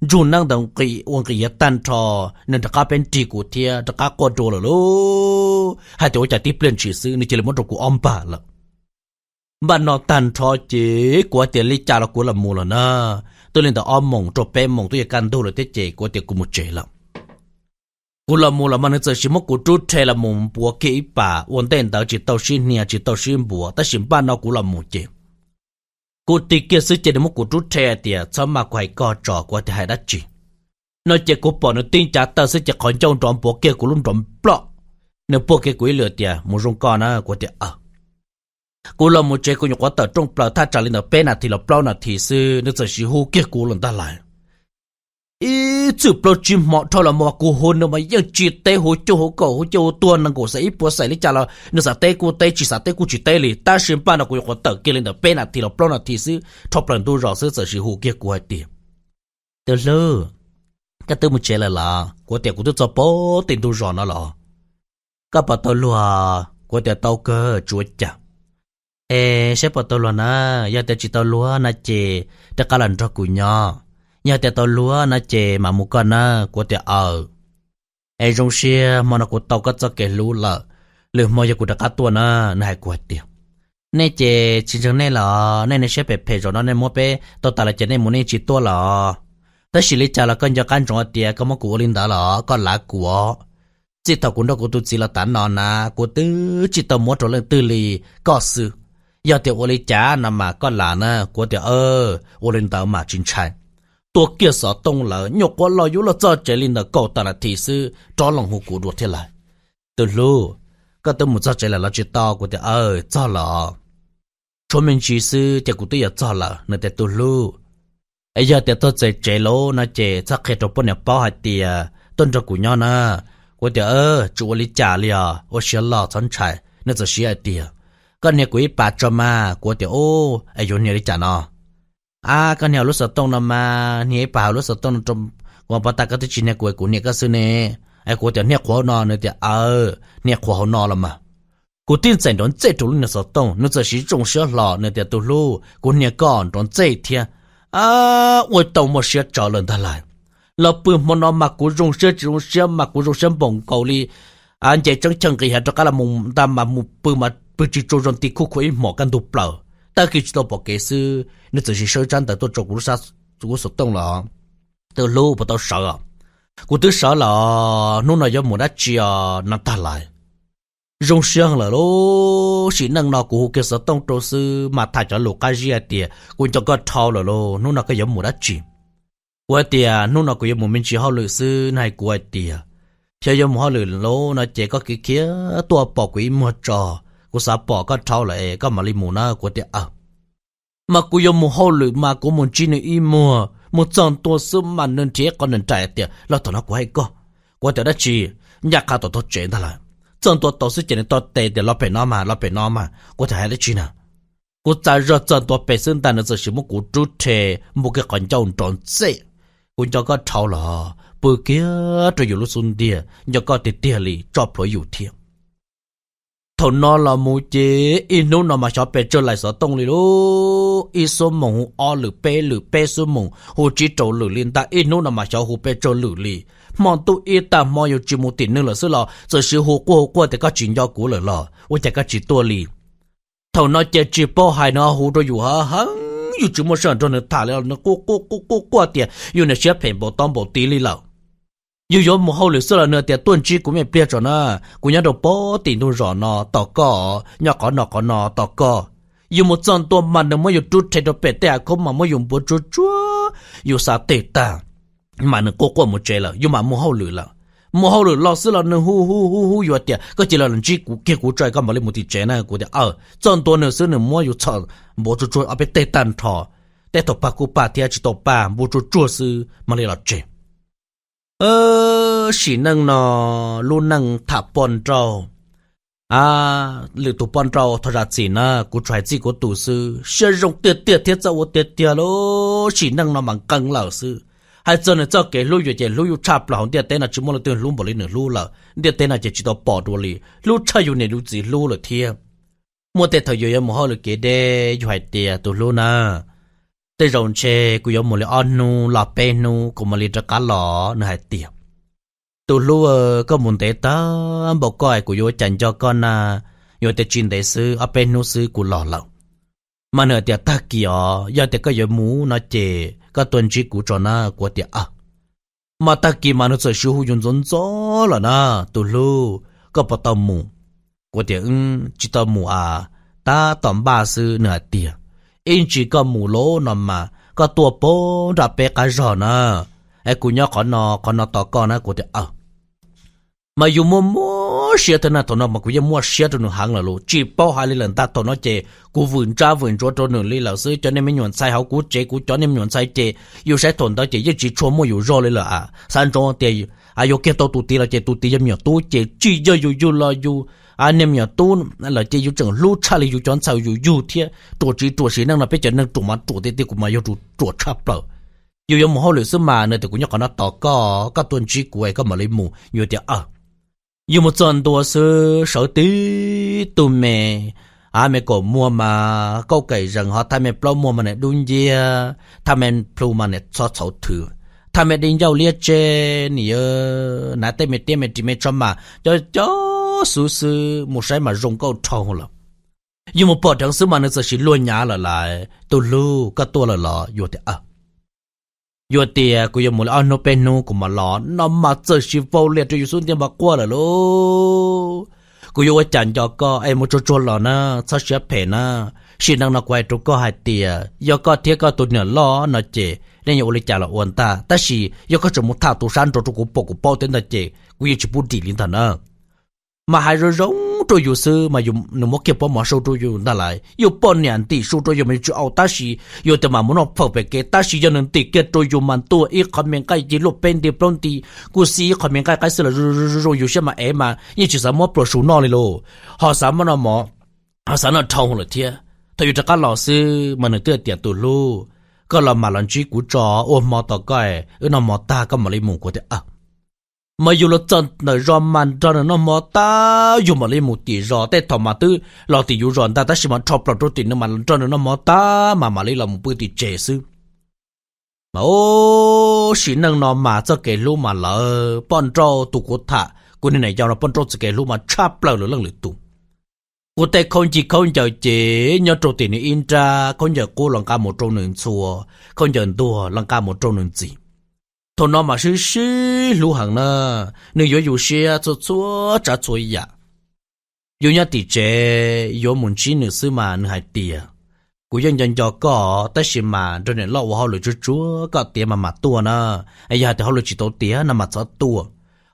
dù năng đồng kỳ uống kỳ tàn trò nên cho cá bên trì của thiệt cho cá qua đồ rồi lú hai chỗ chạy tiếp lên chỉ sư nên chỉ là một đồ của ông bà là bà nó tàn trò chỉ của tiền lý cha là của là mù là na tôi lên tao ôm mộng trộn bé mộng tôi cần đâu là tiết chế của tiền của một chế lắm cú là mù là mình nó chơi chỉ một cú chú thế là mù bùa kỹ bà ổn định đó chỉ tàu xin nhà chỉ tàu xin bùa ta xin ba nó cú là mù chứ cú tì kia sư chơi một cú chú thế thì sao mà quay co trò của thì hai đã chỉ nó chơi cú bỏ nó tin trả tao sẽ chơi khỏi trong tròn bùa kia cú luôn tròn blọ nó bùa kia quỷ lừa thì mù rung con á của thì ờ cú là mù chơi cú nhục quá tờ trong blọ tha trả lên ở bên nào thì là blọ nào thì sư nó chơi chỉ hú kia cú luôn ta lại ý chữ pro chim mọ cho là mọ cô hôn nó mà giờ chỉ tê hồ cho hồ cổ hồ cho tuần năng cổ sẽ ít bữa sẽ lấy trả là nó sẽ tê cô tê chỉ sẽ tê cô chỉ tê lì ta xem ba nó cũng có tờ kia lên được bên nào thì là pro là thì sư thọc lần đầu rõ sư sẽ hồ kia của hai tiền từ lơ cái từ một chế là là của tiền của tôi cho bố tiền đầu rõ nó là các bà tao lùa của tiền tao cơ chuột chả ê sẽ bà tao lùa na giờ tiền chỉ tao lùa na chè để cả lần cho cùi nhau nhà tiệt tàu lúa nó chè mà mù con nó của tiệt ở ờ. ai rong xe mà nó của tàu có cho kẻ lú lợ lửa mò cho của đặc cá tua nó nó của tiệt nè chè chỉ rằng nè là nè nè xe bẹp phê rồi nó nè mua bé, tàu tàu là chè nè muốn nè chỉ tua là tới xử lý chả là con cho căn trong tiệt có mò của linh đó là con lá của chỉ tàu cũng đâu có tôi chỉ là tản nọ nà của tứ chỉ tàu mua rồi lên tư lì có sự giờ tiệt ô lý chả nằm mà con lá nè của tiệt ơ ô linh tàu mà chính chắn ตัวเกียสอตรงเลยยกว่าลอยยุลจอเจลินก็ตระทีซื้อจอลงหูกูดูเท่าไรตัวลูก็ตัวมุจเจลินเราจิตตอกูแต่เออจอละชมินชีซื้อแต่กูตัวอย่าจอละนั่นแต่ตัวลูไอ้ยาแต่ตัวเจเจโลนะเจสักเขตปนเนี่ยป้อหายเตียต้นจะกูย้อนนะกูแต่เออจูวลิจ่าเลยอ่ะโอเชียลล์ฉันใช่นั่นจะเชียเตียก็เนี่ยกูอีปาจมากูแต่โอ้ไอ้ยนเนี่ยลิจ่าเนาะ à con hiểu lúc sợ tông nó mà nhảy bảo lúc sợ tông trong quan bắt ta cái thứ chín này của của nè cái sự nè ai của tiền nè khó nó nữa thì ờ nè khó họ nó mà của tin sản đón chế chủ lúc nó tông nó chỉ trồng sữa lò nữa thì tu lu của nè con đón chế thiên à tôi đâu mà sẽ trở lên ta lại Lập bự mà nó mà của dùng sữa dùng sữa mà của dùng sữa bồng cầu đi à, anh chạy chân chân cái hệ cho cả là mùng ta mà mùng bự mà bự chỉ trồng ti khu khu mỏ căn đục bờ ta khi chúng ta bỏ cái sự nó chỉ sơ chân tại tôi chụp cú sa cú sụt tông là tôi lô và tôi sợ à cú tôi sợ là nó nói cho lại rong xiang là lô chỉ năng nó cú cái sụt tông trâu sư mà thay cho lô cái gì thì cú cho cái thao là lô nó nói cái giống một đắt chia quay tiề nó nói mình chỉ họ lừa sư này quay tiề cho giống họ lừa lô nó chỉ có cái kia tua bỏ quỷ một trò กูสาปอก็เท่าเลยก็มาลิมูนะกูเดียอ่ะมากูยอมมูฮอลหรือมากูมูจีนอีมัวมูจอนตัวซึมมันนั่นเทียก็นั่นใจเดียแล้วตอนนั้นกูให้ก็กูจะได้จีอยากขาตัวตัวเจนทั้งหลายจอนตัวตัวซึเจนตัวเตเดียเราไปน้อมาเราไปน้อมากูจะให้ได้จีนะกูจะรอจอนตัวไปซึ่งแต่นั่นจะชิมุกูจุดเทมุกกันเจ้าจอนเซ่กูจะก็เท่าหรอปุกี้จะอยู่ลุซุนเดียยังก็ติดเดียลีจอบหลอยอยู่เทียม thổ nó là mu chế in nó nó mà cho bé trở lại sở tông lì lô ít số mong o lử bé lử bé số mong hồ chỉ trổ lử liên ta in nó nó mà cho hồ bé trở lử lì mong tu ít ta mong yêu chỉ một tiền nữa là số lò giờ sự hồ qua hồ qua thì các chuyện do của lửa lò ô chả các chuyện tua lì thổ nó chơi chỉ bao hai nó hồ rồi dù hả hả yêu chỉ một sản cho nó thả lại nó qua qua qua qua tiền yêu nó sẽ phải bỏ tông bỏ tí lì lò yêu dù một hậu lịch xưa là nửa tiền tuần chi cũng mình biết rồi nè cũng nhớ đồ bố tiền đồ rõ nọ tỏ cỏ nhỏ có nọ có nọ tỏ cỏ yêu một trận tua mà nó mới chút thấy đồ bể tè không mà mới yêu bố chú chúa yêu sao tệ ta mà nó cố qua một chế là yêu mà một hậu lịch là một hậu lịch lo xưa là nó hu hu hu hu dù tiền có chỉ là lần chi cũng kia cũng trai các mà lên một tí chế này của tiền ờ trận tua nửa xưa nó mới yêu trận bố chú chúa ở bên tệ tàn thọ tệ tổ pa cú pa thì chỉ tổ pa bố chú chúa sư mà lên là chế ơ chỉ nâng nó luôn nâng thả bọn à liệu tụ bọn trâu thật ra na cú trái gì của tụ sư sẽ dùng tiệt tiệt thiết cho tiệt tiệt lô chỉ nâng nó bằng căng lão sư hay cho nên cho cái lưu gì lưu chạp là hỏng tiệt tên là chúng mình tiền lưu bỏ lên nửa lưu là tiệt tên là chỉ chỉ tao đồ lì lưu chơi dùng này lưu gì lưu là mua tiệt thời giờ mua hơi là kế đê dùng hai tiệt tụ lưu na tới rồng chê cùi yo một lì on nu lọ pe nu của một lì trà cá lọ nữa hai tiệp tụ lu ờ, có muốn tế ta ăn bọc coi cùi yo chẳng cho con à yo tế chín tế sư ở pe nu sư cùi lọ lậu mà nửa tiệp ta kia yo tế có yếm mú nó chê có tuần chi cùi cho na của tiệp à mà ta kia mà nó sợ sư hú dùng giống gió là na tụ lu có bắt tao mù của tiệp chỉ tao mù à ta tóm ba sư nửa tiệp in chỉ có mù lỗ nó mà có tua bố ra bé cái rõ nè ai cũng nhớ con nó con nó to con á của thì à, mà dù mua mua xe thế nào tụi nó mà cũng giờ mua xe tụi nó hàng là luôn chỉ bao hai lần ta tụi nó chơi, cú vườn tra vườn chỗ tụi nó lấy là sư cho nên mình nhuận sai hậu cú chơi, cú cho nên nhuận sai chơi, yêu sẽ tụi đó chơi, chứ chỉ cho mua yêu rồi lấy là à san trong tiền à yêu kia tao tụt tiền là chê tụt tiền giờ miệng tụt chơi, chỉ giờ yêu yêu là yêu à niệm nhỏ tu là chỉ yêu chừng lú cha là yêu chọn sao yêu yêu thế tổ chỉ tổ năng là bây giờ năng tụ mà tụ thế thế cũng mà yêu tụ tụ cha bờ yêu yêu mà họ lười xem mà nữa thì cũng nhắc nó tỏ có các tuần chỉ của ấy các mà lấy mù nhiều thì à ờ. yêu một trận đua sư sở tí tụ mẹ à mẹ cổ mua mà câu kể rằng họ thay mẹ plau mua mà này đun gì thay mẹ plau mà này đi giao lia chê nỉ nãy tay mẹ tiêm mẹ mà cho cho số sư một sai mà rong câu tròn lắm nhưng mà bỏ trắng sư mà nó sẽ chỉ luôn nhá là lại tôi lưu cả tôi là lọ vô thì à vô thì cứ dùng một ăn nó bên nó cũng mà lọ nó mà sẽ chỉ vô liệt cho xuân tiền mà qua là lô cứ dùng chẳng cho co em một chỗ chỗ lọ na sao sẽ phê na xin năng nó quay chỗ co hai tiền do co thiết co tôi nhớ lọ nó chỉ nên nhiều lịch trả là ổn ta tất chỉ do có chỗ một thà tôi sáng chỗ chỗ cũng bỏ cũng bỏ tên ta chỉ yêu chỉ bút đi lên thằng nào mà hai rồi rống trôi dù sư mà dùng nó mất kia bỏ mà sâu trôi dù đã lại dù bỏ nhàn tỷ sâu trôi dù mình chú ao ta xì dù từ mà muốn học phở về cái ta xì cho nên tỷ kia trôi dù mình tua ít khó miệng cái gì lúc bên đi bên đi cú xì khó miệng cái cái sự là rồi rồi dù xem mà em mà như chỉ sao mất bỏ số nó này lo họ sao mà nó mỏ họ sao nó thông rồi thiệt thầy dù cho các lão sư mà nó tự tiền tụ lu có là mà lần chỉ cú trò ôm mò tao cái nó mò ta có mà lấy mùng của thế à mà dù là chân nở rõ màn ra nó mà ta dù mà lấy một tỷ rõ tết thọ mà tư lo tỷ dù rõ ta ta chỉ mà chọc lọt rồi tỷ nó mà ra nó mà ta mà mà lấy là một bữa tỷ trẻ sư mà ô chỉ năng nó mà cho cái lúc mà lỡ, bọn trâu tụ của thả của này này cho nó bọn trâu cái lúc mà chắp lờ lửa lăng lửa tụ cô tê không chỉ không chờ chế nhớ trâu tiền này in ra không chờ cô lòng ca một trâu nương xua không chờ đua lòng ca một trâu nương gì thô mà sư sư lũ hẳn nếu yếu yếu xe cho chúa trả chúa ya yếu nhá tỷ chế yếu muốn chi nữ sư mà nữ hại tìa cú dân dân cho có tất xì mà rồi nên lo họ lựa chúa chúa có mà mà tua nè ai giờ thì họ lựa chỉ tổ tìa mà cho tua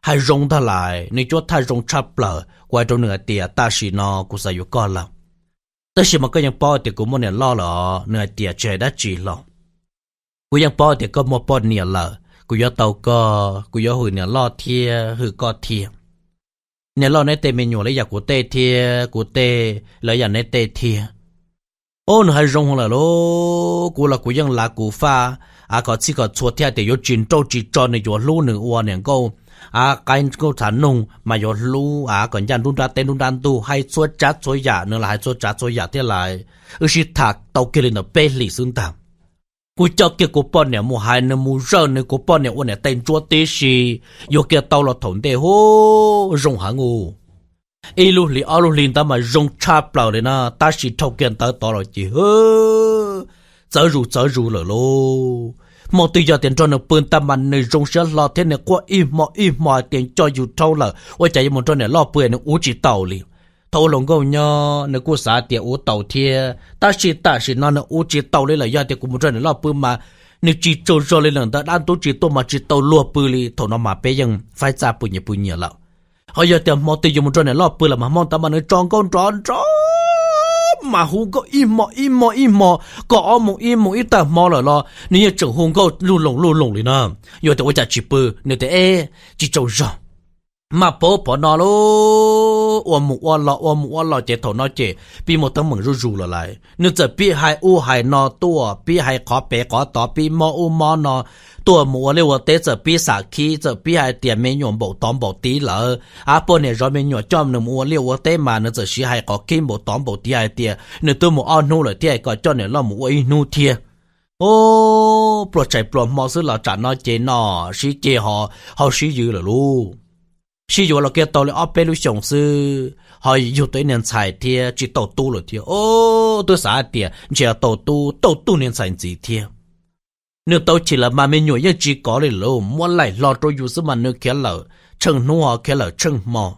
hay rong ta lại nếu chúa thay rong chắp lờ quay trong nửa tìa ta xì nó cú sai yếu con lắm tất xì mà cái nhân cũng muốn nên lo lợ nửa tìa chế đã chỉ lòng cú nhân bao thì có một bao nhiêu lợ กูยอเตาก็กูยอหือเนี่ยล่อเทียหือก็เทียเนี่ยล่อในเตเมนูแล้วอยากกูเตเทียกูเตแล้วอยากในเตเทียโอ้นให้รงหงละโลกูละกูยังลากูฟ้าอาก็ที่ก็ชัวเทียแต่ยอจินโตจีจอนในยอลู่หนึ่งอัวเนี่ยก็อาการก็ฐานนงมายอลู่อาก่อนยันรุนดาเต้นรุนดันตูให้ชัวจัดชัวยาเนื้อลายชัวจัดชัวยาเท่าไรอือชิถักเตาเกลินเปรี้ยซึ่งตามกูเจ้าเกี่ยวกับปอนเนี่ยมูหายเนี่ยมูเจ้าเนี่ยกับปอนเนี่ยวันเนี่ยเต็มจัวเตชีอยู่เกี่ยวเตาเราถงเตโหรงหางูอีลูลีอาลูลินตามารงชาเปล่าเลยนะตาชีเท่าเกี่ยนตาต่อเราจีเฮ้เจ้ารู้เจ้ารู้เลยโลมอตียาเตียนจอนปืนตามันในรงเสียรอเทนเนี่ยกว่าอีหมออีหมอเตียนจออยู่เท่าเลยว่าใจมันจอนเนี่ยรอเปื่อนอูจิเต่าเลย thâu lồng gấu nhau, nó cũng xả tiền u tàu thiê ta chỉ ta chỉ nó nó u chỉ tàu lên là do tiền cũng một trận nó bự mà nếu chỉ trâu cho lên lần ta ăn tu chỉ tôm mà chỉ tàu lúa bự li thâu nó mà bé phải trả bự nhiều bự nhiều lão, họ giờ tiền mò tiền dùng một trận nó bự là mà mong ta mà nó tròn con tròn tròn mà hú có im mò im mò im mò có ông mong im mong ít ta mò lại lo nếu như chẳng hùng có lù lồng lù lồng đi nè giờ thì tôi chỉ bự nếu thế chỉ trâu rong mà bố bỏ nó lô ô mù ô lọ ô mù ô lọ chế thổ nó chế bị một tấm mừng rú rú lọ lại nếu giờ bị hai u hai nó tua bị hai khó bé khó tỏ bị mò u mò nó tua mù ô lê ô tế giờ bị xả khí giờ bị hai tiền mấy nhuộm bộ tóm bộ tí lỡ à bố này rồi mấy nhuộm chom nó mù ô lê ô tế mà nếu giờ xí hai khó kim bộ tóm bộ tí hai tiền nếu tôi mù ô nu rồi thì có cho nên lo mù ô nu thiệt โอ้ปลดใจปลดมอซื้อหลาจานนอเจนอชีเจหอเขาชี้ยือเหรอลูก sử dụng là kia tàu là ốp bê lúc sống sư họ dùng tới nền xài thì chỉ tàu tu rồi thì ô tôi xả thì chỉ là tàu tu tàu tu nền xài gì thì nếu tàu chỉ là mà mình nhồi như chỉ có để lâu mua lại lo cho dù sư mà nếu kia là chân nua kia là chân mò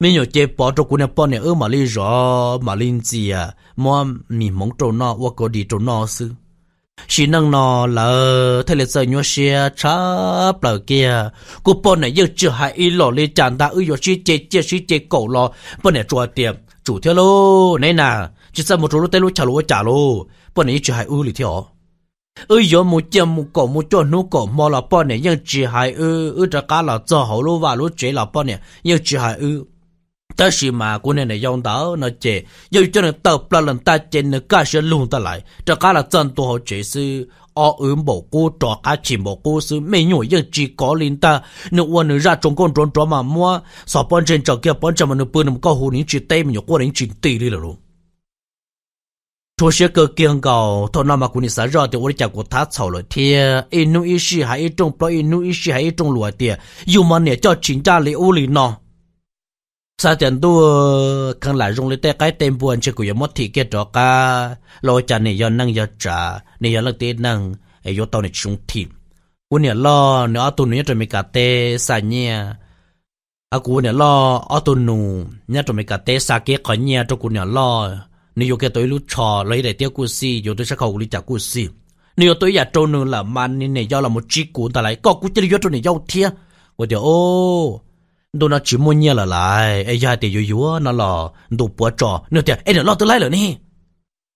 mình nhồi chế bỏ cho cô nè bỏ nè ở mà li rõ mà linh gì à mua mì mong trâu nọ hoặc có đi trâu nọ sư chỉ năng nó là thế là giờ nhau xe chả bờ kia cô bọn này giờ chưa hay ít lọ lên chán ta ư yo chỉ chế chế chỉ chế cổ lọ bọn này chua tiệm chủ theo lô này nà chỉ sợ một chỗ tới lô chả lô chả lô bọn này chưa hay ư lì theo ư yo một chém một cổ một chỗ nô cổ mò là bọn này giờ chỉ hay ư ư trả cá là cho hậu lô và lô chế là bọn này giờ chỉ hay ư ta sĩ mà của nên này dòng đó nó chê giờ cho nên tập là lần ta chê nó cả sẽ luôn ta lại cho cả là chân tu họ chế sư ở ứng bộ cô trò cả chỉ bộ cô sư mấy nhồi những chỉ có linh ta nó quan nó ra trong con trốn trốn mà mua sọ bọn trên trò kia bọn trên mà nó bươn nó có hồ nín chỉ tay mình nhổ qua nín chỉ tỷ đi rồi, luôn chúa sẽ cơ kiêng cầu thôi nó mà cũng sợ rồi thì tôi chả có thắt sầu rồi thì inu ishi hay trong pro inu ishi hay trong lúa thì dù mà nè cho chính cha lấy ô lý nó sa tiền tu ờ, khăn là dùng lấy tay cái tem buồn chứ cũng có mất thì cái đó cả lo cha này giờ năng giờ trả này giờ lắc tiền năng ai giờ tao này chung thì quân nhà lo nữa tu nữa rồi mình cả tê sa nhia à quân nhà lo ở tu nu nhá rồi mình cả tê sa kia khỏi nhia cho quân nhà lo nếu giờ cái tôi lúc trò lấy để tiêu cú si giờ tôi sẽ khâu lý trả cú si nếu tôi giờ trâu nữa là man này giờ là một chiếc cuốn ta lại có cú chơi giờ trâu này giàu thiệt 我就哦。đồ nó chỉ mua nhà là lại ai ra để yếu yếu nó là đồ bữa trò nữa thì ai nó lo tới lại rồi nè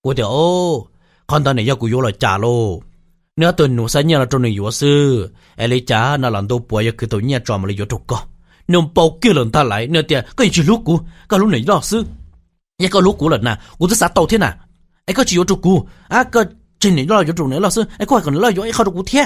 cô thì ô con ta này yêu cô yếu là trả lô nữa tuần nụ sáng nhà là trong này yếu sư ai lấy trả nó làm đồ bữa yêu cứ tổ nhà trò mà lấy yếu trục co nông bao kia lần ta lại nữa thì cái chỉ lúc cũ cái lúc này lo sư nhà dạ, cái lúc cũ lần nè cô cứ sát tàu thế nè ai có chỉ yếu trục cũ à cái trên này lo yếu trục này lo sư ai có còn lo yếu ai không trục cũ thế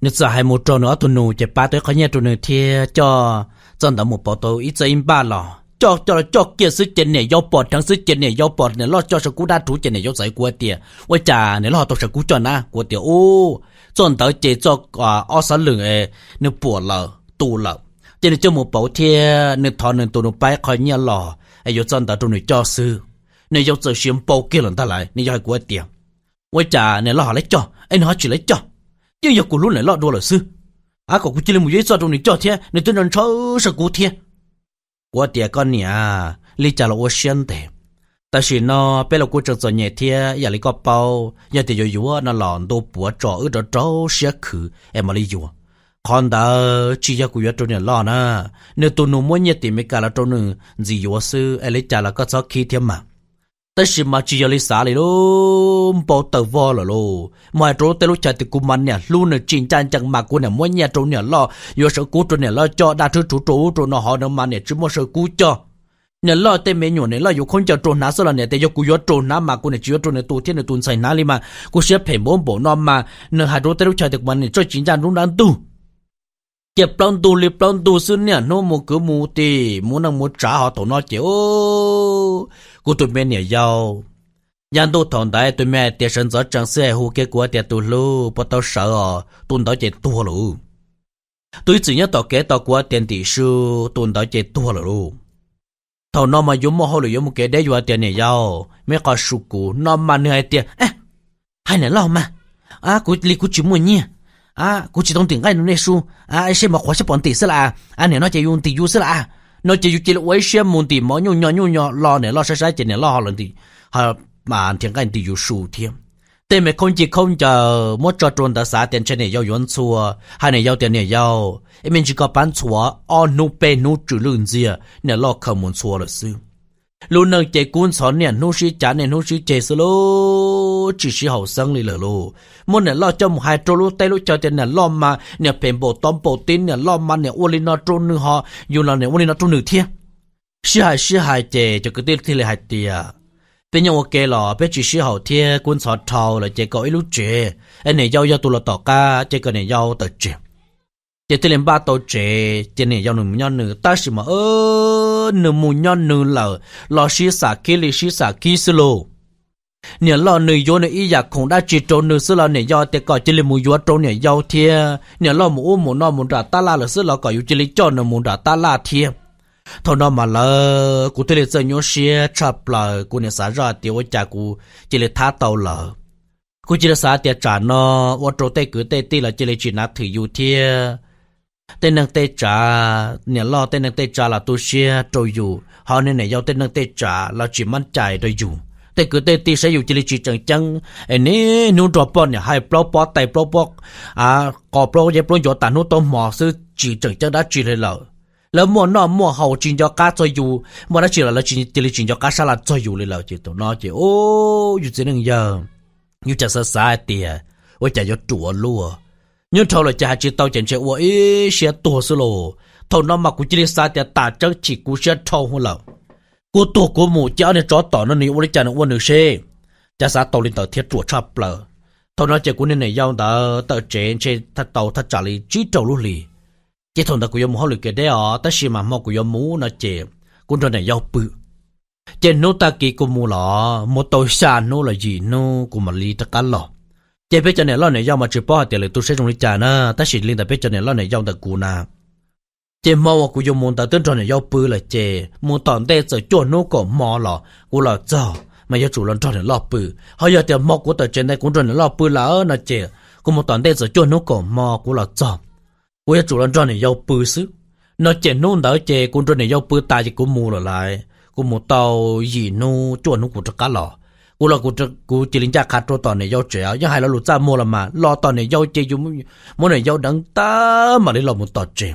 nếu giờ hai một trâu nữa tôi nụ chỉ ba tuổi khó nhẹ trò nữa thì cho dân đã một bộ tôi ít giờ im ba lò cho cho cho kia sự kiện này do bọt thằng sự kiện này do bọt này lo cho sự cú đa chủ chuyện này do giải của tiền với cha này lo tôi sự cú cho na của tiền ô chọn đã chế cho à ở sản lượng ấy nếu bỏ lợ tu lợ cho nên cho một bộ thì nếu thọ nên tụ nó bay khỏi nhà lò ấy do chọn đã tụ nó cho sư nếu do sự xiêm bao kia lần ta lại nếu do của tiền với cha này lo lấy cho anh nói chuyện lấy cho chứ giờ cụ lúc này lo đồ là sư à cậu cụ chỉ là một giấy soạn trong này cho thế nên tôi nên cho sợ cụ thế của tiệt con nhỉ lý trả lời ô xuyên thế. ta chỉ nó bây giờ cô trực giờ nhẹ thế giờ lý có bao giờ thì giờ vừa nó lòn đồ bùa cho, ở đó trâu sẽ khử em mà lấy vừa còn đã chỉ giờ cụ giờ trong này lo nè nếu tôi nó muốn nhẹ thì mới cả là trong này gì vừa sư em lý trả lời có sao khi thế mà ta chỉ mà chỉ giờ lấy xả lại lô bỏ tờ vò là lô mà chỗ tới lúc chạy từ cú mình nè luôn là chín trăm chẳng mà của nè mỗi nhà chỗ nè lo vừa sợ cú chỗ nè lo cho đa thứ chủ chỗ chỗ nó họ nó mà nè chỉ mua sợ cú cho nè lo tới mấy nhổ nè lo yêu không cho chỗ ná sao là nè tê yêu cú yêu chỗ ná mà của nè chỉ yêu chỗ nè tu thiên nè tuần sai ná li mà cú sẽ phải bốn bộ nó mà nè hai chỗ tới lúc chạy từ mình nè cho chín trăm luôn đáng tu chụp plon tu liệp plon tu xưa nè nó mua cửa mua tì muốn năng mua trả họ tổ nó chịu cú tụi mẹ nhảy dâu nhân tu thằng đại tụi mẹ tiệt sinh gió chẳng xe hú cái của tiệt tụi lu bắt đầu sợ tụi đó chết tua lù tụi chỉ nhớ tao kế tao của tiền tỷ sư tụi đó chết tua lù thằng nào mà dùng mồ hôi dùng một cái để vào tiền nhảy dâu mấy con sụp cú nào mà nơi tiền à hai nè lão mà à cú li cú chỉ muốn nhỉ à cú chỉ đồng tiền cái nó nè su à, à xem mà khóa sẽ bọn tỷ sẽ là à nè nó chỉ dùng tỷ du sẽ là nó chỉ chỉ là quấy xem muốn tìm mỗi nhu nhỏ nhu nhỏ lo này lo sai sai chỉ này lo họ lần thì họ mà thiện cái thì dù sù thiên, tên mẹ không chỉ không chờ mất cho trôn đã xả tiền trên này giao yuan xua hai này giao tiền này giao em mình chỉ có bán xua ở nụ pe nụ trừ lương gì này lo không muốn xua là xưa lúc nãy chạy cuốn són nè nô sĩ chả nè nô sĩ chế sơ lô chỉ sĩ hậu sân lì lờ lô muốn nè lo cho một hai trâu lô tay lô cho tiền nè lo mà nè phèn bộ tóm bộ tin nè lo mà nè ô lên nó trôn nữ họ dù nè ô lên nó trôn nữ thiên sĩ hại sĩ hại chạy cho cái tiền thì là hại tiền bây giờ ok lọ bây chỉ sĩ hậu thiên cuốn són thâu là chạy có ít lúc chế anh nè yêu yêu tụ là tỏ ca chạy cái nè giao tờ chế chế lên ba tàu chế chạy nè yêu nữ yêu nữ ta sĩ mà ơ lơ nửa mù nho nửa lở lò xí xả kia lì xí xả kia xí lô nè lò nửa vô nửa y giặc cũng đã chỉ trâu nửa xí lò nè do tiệt cọ chỉ lì mù vô trâu nè do thia nè lò mù u mù nọ mù trả ta la lửa xí lò cọ yêu chỉ lì cho nửa mù trả ta la thiê thô nó mà lơ cụ thể là giờ nhớ xe chập lờ cụ nè xả ra tiêu cha cụ chỉ lì thá tàu lờ cụ chỉ là xả tiệt trả nó ô trâu tê cứ tê tê là chỉ lì chỉ nát thử yêu thiê tên năng tê trả nhà lo tên năng tê trả là tu xe trôi dù họ nên này giao tên năng tê trả là chỉ mang chạy rồi dù tê cứ tê tê sẽ dù chỉ chỉ chẳng chẳng em nè nụ trò bọn nhà hai pro bó tay pro bó à có pro ye pro cho tàn nu tôm mò sư chỉ chẳng chẳng đã chỉ lên lợ lỡ mua nọ mua hậu chỉ cho cá trôi dù mua đã chỉ là lỡ chỉ chỉ chỉ cho cá sa là trôi dù lên lợ chỉ tụi nó chỉ ô dù chỉ năng giờ như chả sợ sai tiệt ôi chả cho chùa luôn nhưng thầu là cha chỉ tao chẳng chơi uổng ý sẽ tổ sư lô thầu nó mà cũng chỉ sa thì ta chắc chỉ cũng sẽ thâu hơn lắm cô tổ cô mù cha này chó tỏ nó nếu uổng cha nó uổng được xe cha sa tàu lên tàu thiết chuột chập lờ thầu nó chỉ cũng nên này giao tờ tờ trên trên thắt tàu thắt trả lý chỉ tàu luôn lì chỉ thầu nó cũng yếm hao lực cái đấy à ta xem mà mua cũng yếm mũ nó chơi cũng cho này giao bự trên nô ta kỳ cô mù lọ một tàu xa nô là gì nô cũng mà lì tất cả lọ chế biết cho nên lo này dòng mà chỉ bỏ tiền là tu sẽ trong đi trả nè ta chỉ liên ta biết cho nên lo này dòng ta cù nà chế mau của dùng muốn ta tên cho này dòng bự là chế muốn tòn tê sợ cho nó có mò lọ cù là cho mà giờ chủ lần cho này lo bự họ giờ tiền mọc của ta trên đây cũng cho này lo bự là ơ nè chế cù muốn tòn tê sợ cho nó có mò cù là cho cù giờ chủ lần cho này dòng bự xứ nó chế nôn đỡ chế cũng cho này dòng bự ta chỉ cũng mua lại cũng một tàu gì nô cho nó cũng cho cá lọ 我老古这古吉林家卡着到呢要这样，要还老路咋么了嘛？老到呢要这就么么呢要能打嘛的老么到这，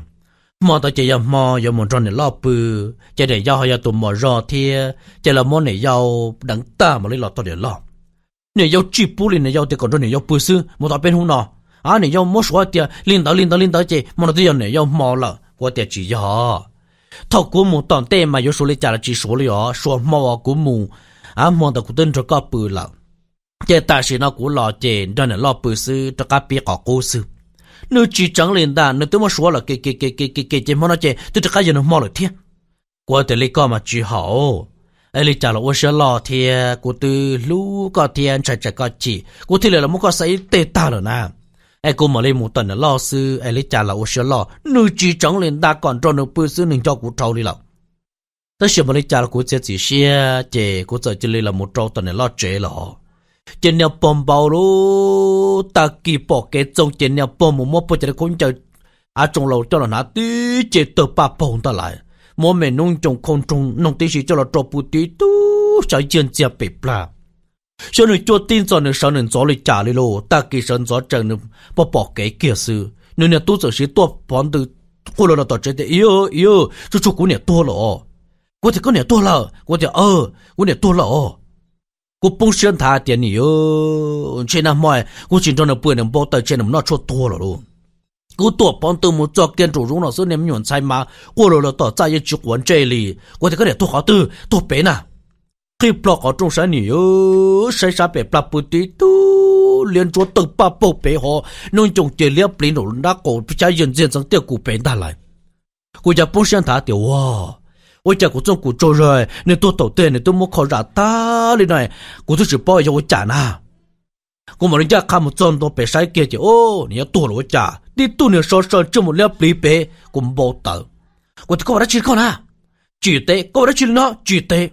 么到这要么要么装的老不，这得要还要多么热天，这了么呢要能打嘛的老到的老，你要追捕的呢要的搞着呢要不是么到边红呢？啊你要么说的领导领导领导这么了这样呢要么了，我得记一下。他古母当爹嘛，有说的家了，只说了呀，说毛啊古母。à mong tao cũng tin cho có bự lợ chế ta sĩ nó cũng lo chế cho nên lo bự sư cho cá bia có cố sư nếu chỉ chẳng lên ta nếu mà số là cái cái cái cái cái cái chế mà nó chế tôi cho cá gì nó mò được thiên qua từ lấy con mà chỉ hậu ấy lấy trả là ô sơ lo thì của từ lú thiên chạy chạy có chỉ của thì là muốn có sấy tê ta rồi nè ai cô mà lên một tuần là lo sư ai trả là ô sơ lo nếu chỉ chẳng lên ta còn cho bự sư nên cho cụ trâu đi ta xem bảo lý cha của chế chỉ xe chế của giờ chỉ là một trâu tuần này lo chế lọ trên nào bom bao lú ta kỳ bỏ cái trong trên nào bom một mốt bỏ chế cũng chờ à trong lầu cho là nã tí chế tờ ba bom ta lại mỗi mình nông trồng không trồng nông tí gì cho là trâu bù tí tu sợ chiến chia bị bla sau này cho tin cho nên sau này gió lý cha lý lô ta kỳ sơn gió trần nên bỏ bỏ cái kia sự nên là tu sở sĩ tu bom từ cô lo là tổ chế thì yêu yêu chú chú cũng nè tu lo 我这个年多了，我这哦，我年多了哦。我本身他点你哟，现在买我心中的不能包到，现在那出多了喽。我多帮都没做建筑，容老师你们用猜吗？我了了到在一起管这里，我这个年多好多多白呢。khi bỏ họ trong sáng nhiều sáng sáng bé bắt bút đi tu liên chúa từng ba bộ bé nông trồng tiền liếc bên đồ đã cổ trái dân dân sang tiêu cụ bé lại cụ già bông sáng thả 我家古种古做人，你多头对，你都莫考察他哩呢，古就是包要我家呐。我们人家看么种多白晒给就哦，你要多了我家，你多你少少这么了不白，我们包到，我就搞他去搞啦，绝对搞他去呢，绝对。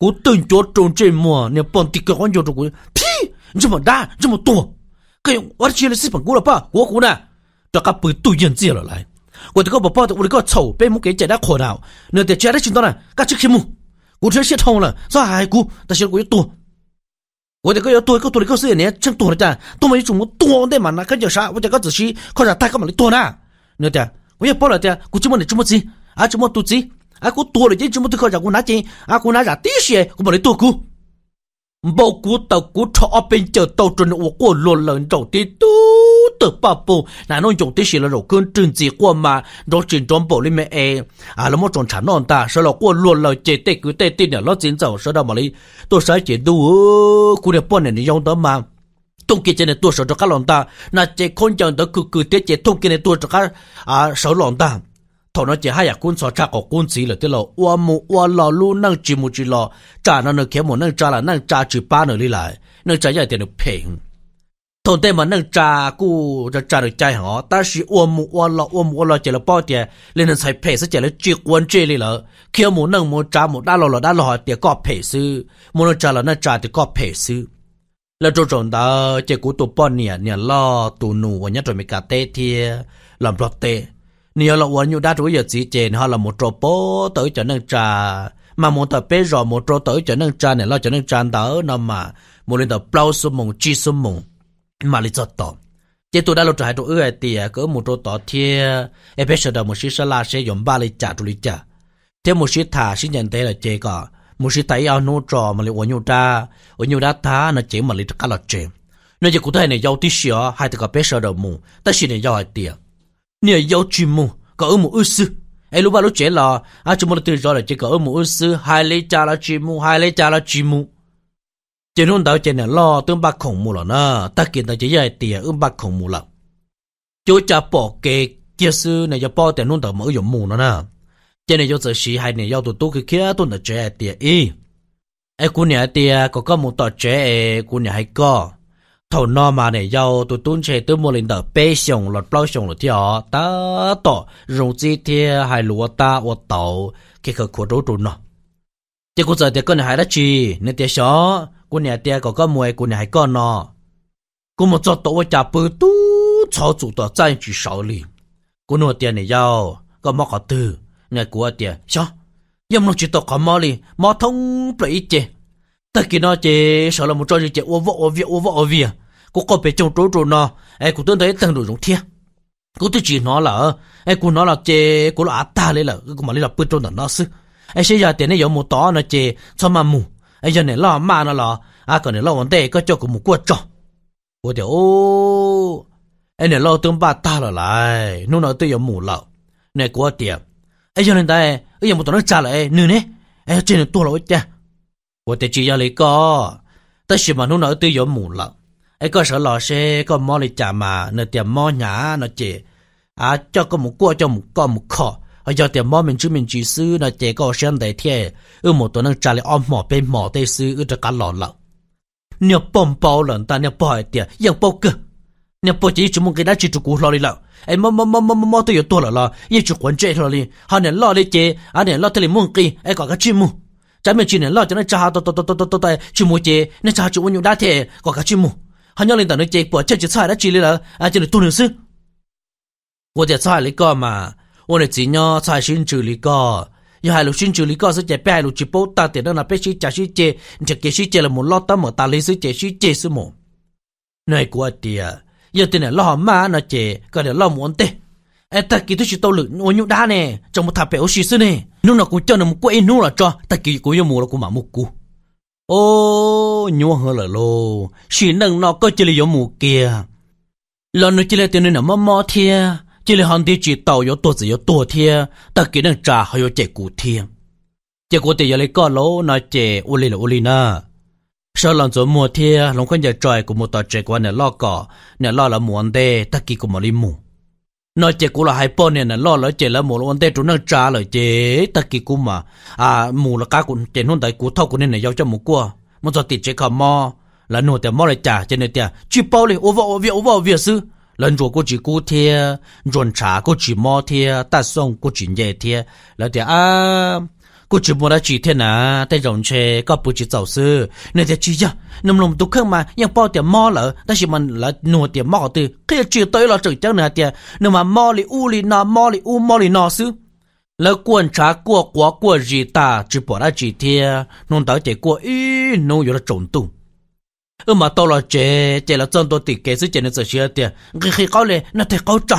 我等着种这么，你帮地个环境这个，屁，这么大这么多，可以我去了四本股了吧，我股呢，这个不都认这了来。我的个不报的，我的个丑，被木给姐到哭了。那得姐那听到啦，我吃去慕，我这心痛了，说哎姑，但是我要多。我这个要多一个，多一个四年呢，挣多了点。多么一种多的嘛那个叫啥？我这个仔细考察，太干嘛的多呢？那的我也报了的，我这么的这么急？啊这么多急？啊我多了点，这么多考察我拿钱，啊我拿啥东西？我把你多顾。bộ cú tàu cú cho bên chợ tàu trên uống cô luôn lần trong tiên tu tự bà bù nà nó dùng tí xí là rồi cơn trừng gì qua mà nó chuyển trong bộ lên mẹ e à là một tròn chán non ta sợ là qua luôn lời chế tê cứ tê tin là nó chiến giàu sợ đâu mà lấy tôi sợ chế đủ cú đẹp bọn này nó giống đó mà thông kia trên này tôi sợ cho các lòng ta nà chế con chẳng đó cứ cứ tiết chế thông kia này tôi cho các à sợ lòng ta thọ nó chỉ hai à cuốn sọ cha có cuốn gì là tức là oa mu oa lò lu năng chỉ mu chỉ lò cha nó nó kiếm một năng cha là năng cha chỉ ba nữa đi lại năng cha giờ tiền được phèn thôn tây mà năng cha cú cho cha được trai họ ta chỉ oa mu oa lò oa mu oa lò chỉ là bao tiền lên năng sai phèn sẽ chỉ là chỉ cuốn chỉ đi là kiếm một năng một cha một đa lò lò đa lò tiền có phèn sư một năng cha là năng cha thì có phèn sư là chỗ trộn đó chỉ cú tụ bao nè nè lo tụ nụ và nhất rồi mới cả tê thì làm lọt tê nếu là uống nhiều đã rủ giờ chỉ chèn họ là một trò bố tới cho nên trà mà một tờ bê rồi một trò tới cho nên trà này lo cho nên trà đỡ nó mà một lần tờ plau số mùng chi số mùng mà lý do tỏ chế tôi đã lo trái tôi ưa thì à, cỡ một trò tỏ thì em biết sợ đâu một số là sẽ dùng ba lý trả tôi lý trả thế một số thả sinh nhận thế là chế cả một số tay ao nô trò mà lý uống nhiều đã uống nhiều đã thả nó chế mà lý cả là chế nó chỉ cụ thể này giàu tí xíu hai tờ cà bê sợ đâu mùng tất nhiên này giàu hai tiền 你也要去么？搞么意思？哎，老板都接了，啊，怎么都对着了，这个么意思？还来加了节目，还来加了节目。这弄到这呢，老都把恐怖了呢，他给他这也点，都把恐怖了。就加包给，就是那就包点弄到没有木了呢。这呢就是还呢要多多去看，多那这点咦。哎，姑娘的，哥哥没到这，姑娘还高。thầu nó mà này giàu tụi tuấn chơi tụi mua lên đỡ bê xong lọt bao xong lọt theo ta tỏ rồng chi thì hai lúa ta ô tàu cái khờ khổ đối tụi nó tiếc cũng giờ tiếc con này hai đã chi nên tiếc xó con nhà tiếc có con mồi cô nhà hai con nó cô một chỗ tổ cha bự tu cháu chủ tổ trang chỉ sáu lì con nô tiếc này giàu con mắc có từ nhà của tiếc xó nhưng nó chỉ tổ có mò lì mò thông bảy chết tất kỳ nó chỉ sợ là một trò gì chỉ ô vợ ô việc ô vợ ô việc cũng có bị trông trối trối nó ấy cũng tôi thấy từng đồ giống thiệt cũng tôi chỉ nó là ấy cũng nó là chơi cũng là ta lấy là cũng mà lấy là bự trông nó sư ấy bây giờ tiền này có một tó nó chơi cho mà mù ấy giờ này lo mà nó là à còn này lo vấn đề có cho cũng một quất trò của tiểu ô ấy này lo tương ba ta là lại nó nói tôi có mù lợ này của tiền ấy giờ này đây ấy giờ một tó nó trả lại nửa này ấy trên này tôi là ít 我得只要你个，但是嘛，侬那都有木了。ไอ้ก็สลอเชก็มอลิจามาเนเตียมมอหยาเนเจอาเจ้าก็มุกัวเจ้ามุก็มุขอเอาเจ้าเตียมมอมันชื่อมันจีซื้อเนเจก็เชื่อมแต่เที่ยเออหมดตัวนั่งจ่าเลยอ้อมหมอเป็นหมอได้ซื้อเออจะกันหล่อหลังเนี่ยป้อมเปาหลังตาเนี่ยปล่อยเตียยังเปาเกอเนี่ยปล่อยจีจุมึงกินได้จีจุกูหล่อเลยหลังไอ้มอมอมอมอมอตัวอยู่ตัวหล่อหล่อยังจุกวนเจ้หล่อเลยฮะเนี่ยหล่อเลยเจอ่ะเนี่ยหล่อทะเลมึงกีไอ้ก็กระชิมุ chỉ chỉ cha cha nên 咱们去年老叫那家多多多多多多多去摸街，那家就我用大铁，搞个去摸，还要领导那结果这就菜那去了啊，这里多牛是，我在菜里干嘛？我的子鸟菜新处理干。又 hai lục xin chữ lý có sự chế bé hai lục lục chỉ bố ta tiền đó là bé chỉ trả sĩ chế chế kế sĩ chế là muốn lót tâm mà ta lấy sĩ chế sĩ chế sư mộ này của tiệt giờ tiền này lo mà nó chế còn để lo muốn tê ê ta kỳ thứ chỉ tao lự ô nhũ đá nè trong một thà bèo xì xí nè nụ nó cũng cho nó một quê nụ là cho ta kỳ cũng yêu mù là cũng mà mù cú ô nhũ hơ là lô xì nâng nó có chỉ là yêu mù kia lần nó chỉ là tiền nó mò mò thiê chỉ là hàng tí chỉ tàu yêu tổ chỉ yêu tổ thiê ta kỳ đang trả hay yêu chạy cụ thiê chạy cụ thì giờ lấy có lô nó chạy ô lì là ô lì na sau lần rồi mùa thiê lòng khuyên giờ trời của một tòa trẻ qua nè lo cỏ nè lo là muộn đê ta kỳ cũng mà lì mù nó chỉ cũng là hai bọn nè lo là chỉ là một lần tết chúng nó trả lời chỉ tất kỳ cũng mà à mù là cá cũng chỉ hôm tại cũng thâu cũng nên là giao cho một cua một giờ tiền chỉ cả mò là nô tiền mò lại trả cho nên tiền chỉ bao liền over over over việc sư lần rồi cô chỉ cú thiệt rồi trả cô chỉ mò thiệt ta xong cô chỉ nhẹ thiệt là tiền à กูจะบัวจีเทนะแต่รองเชก็ปูจีเจ้าซื้อในแต่จีจ้ะน้ำลมตุกเครื่องมายังป้อเตียมอเหรอแต่สิมันละหนัวเตียมอตือเคยจีเตยเราจืดเจ้าเนื้อเตียนึมามอลิอูลินามอลิอูมอลินอซื้อแล้วกวนชากลัวกลัวกลัวจีตาจีบัวจีเทียนนเต๋อเจกลัวอีนูอยู่ละจงตุ้เออมาตัวละเจเจละจนตัวติดเกซื้อเจเนื้อเสียเตียคือเขาเลยน่าเทเขาจ้ะ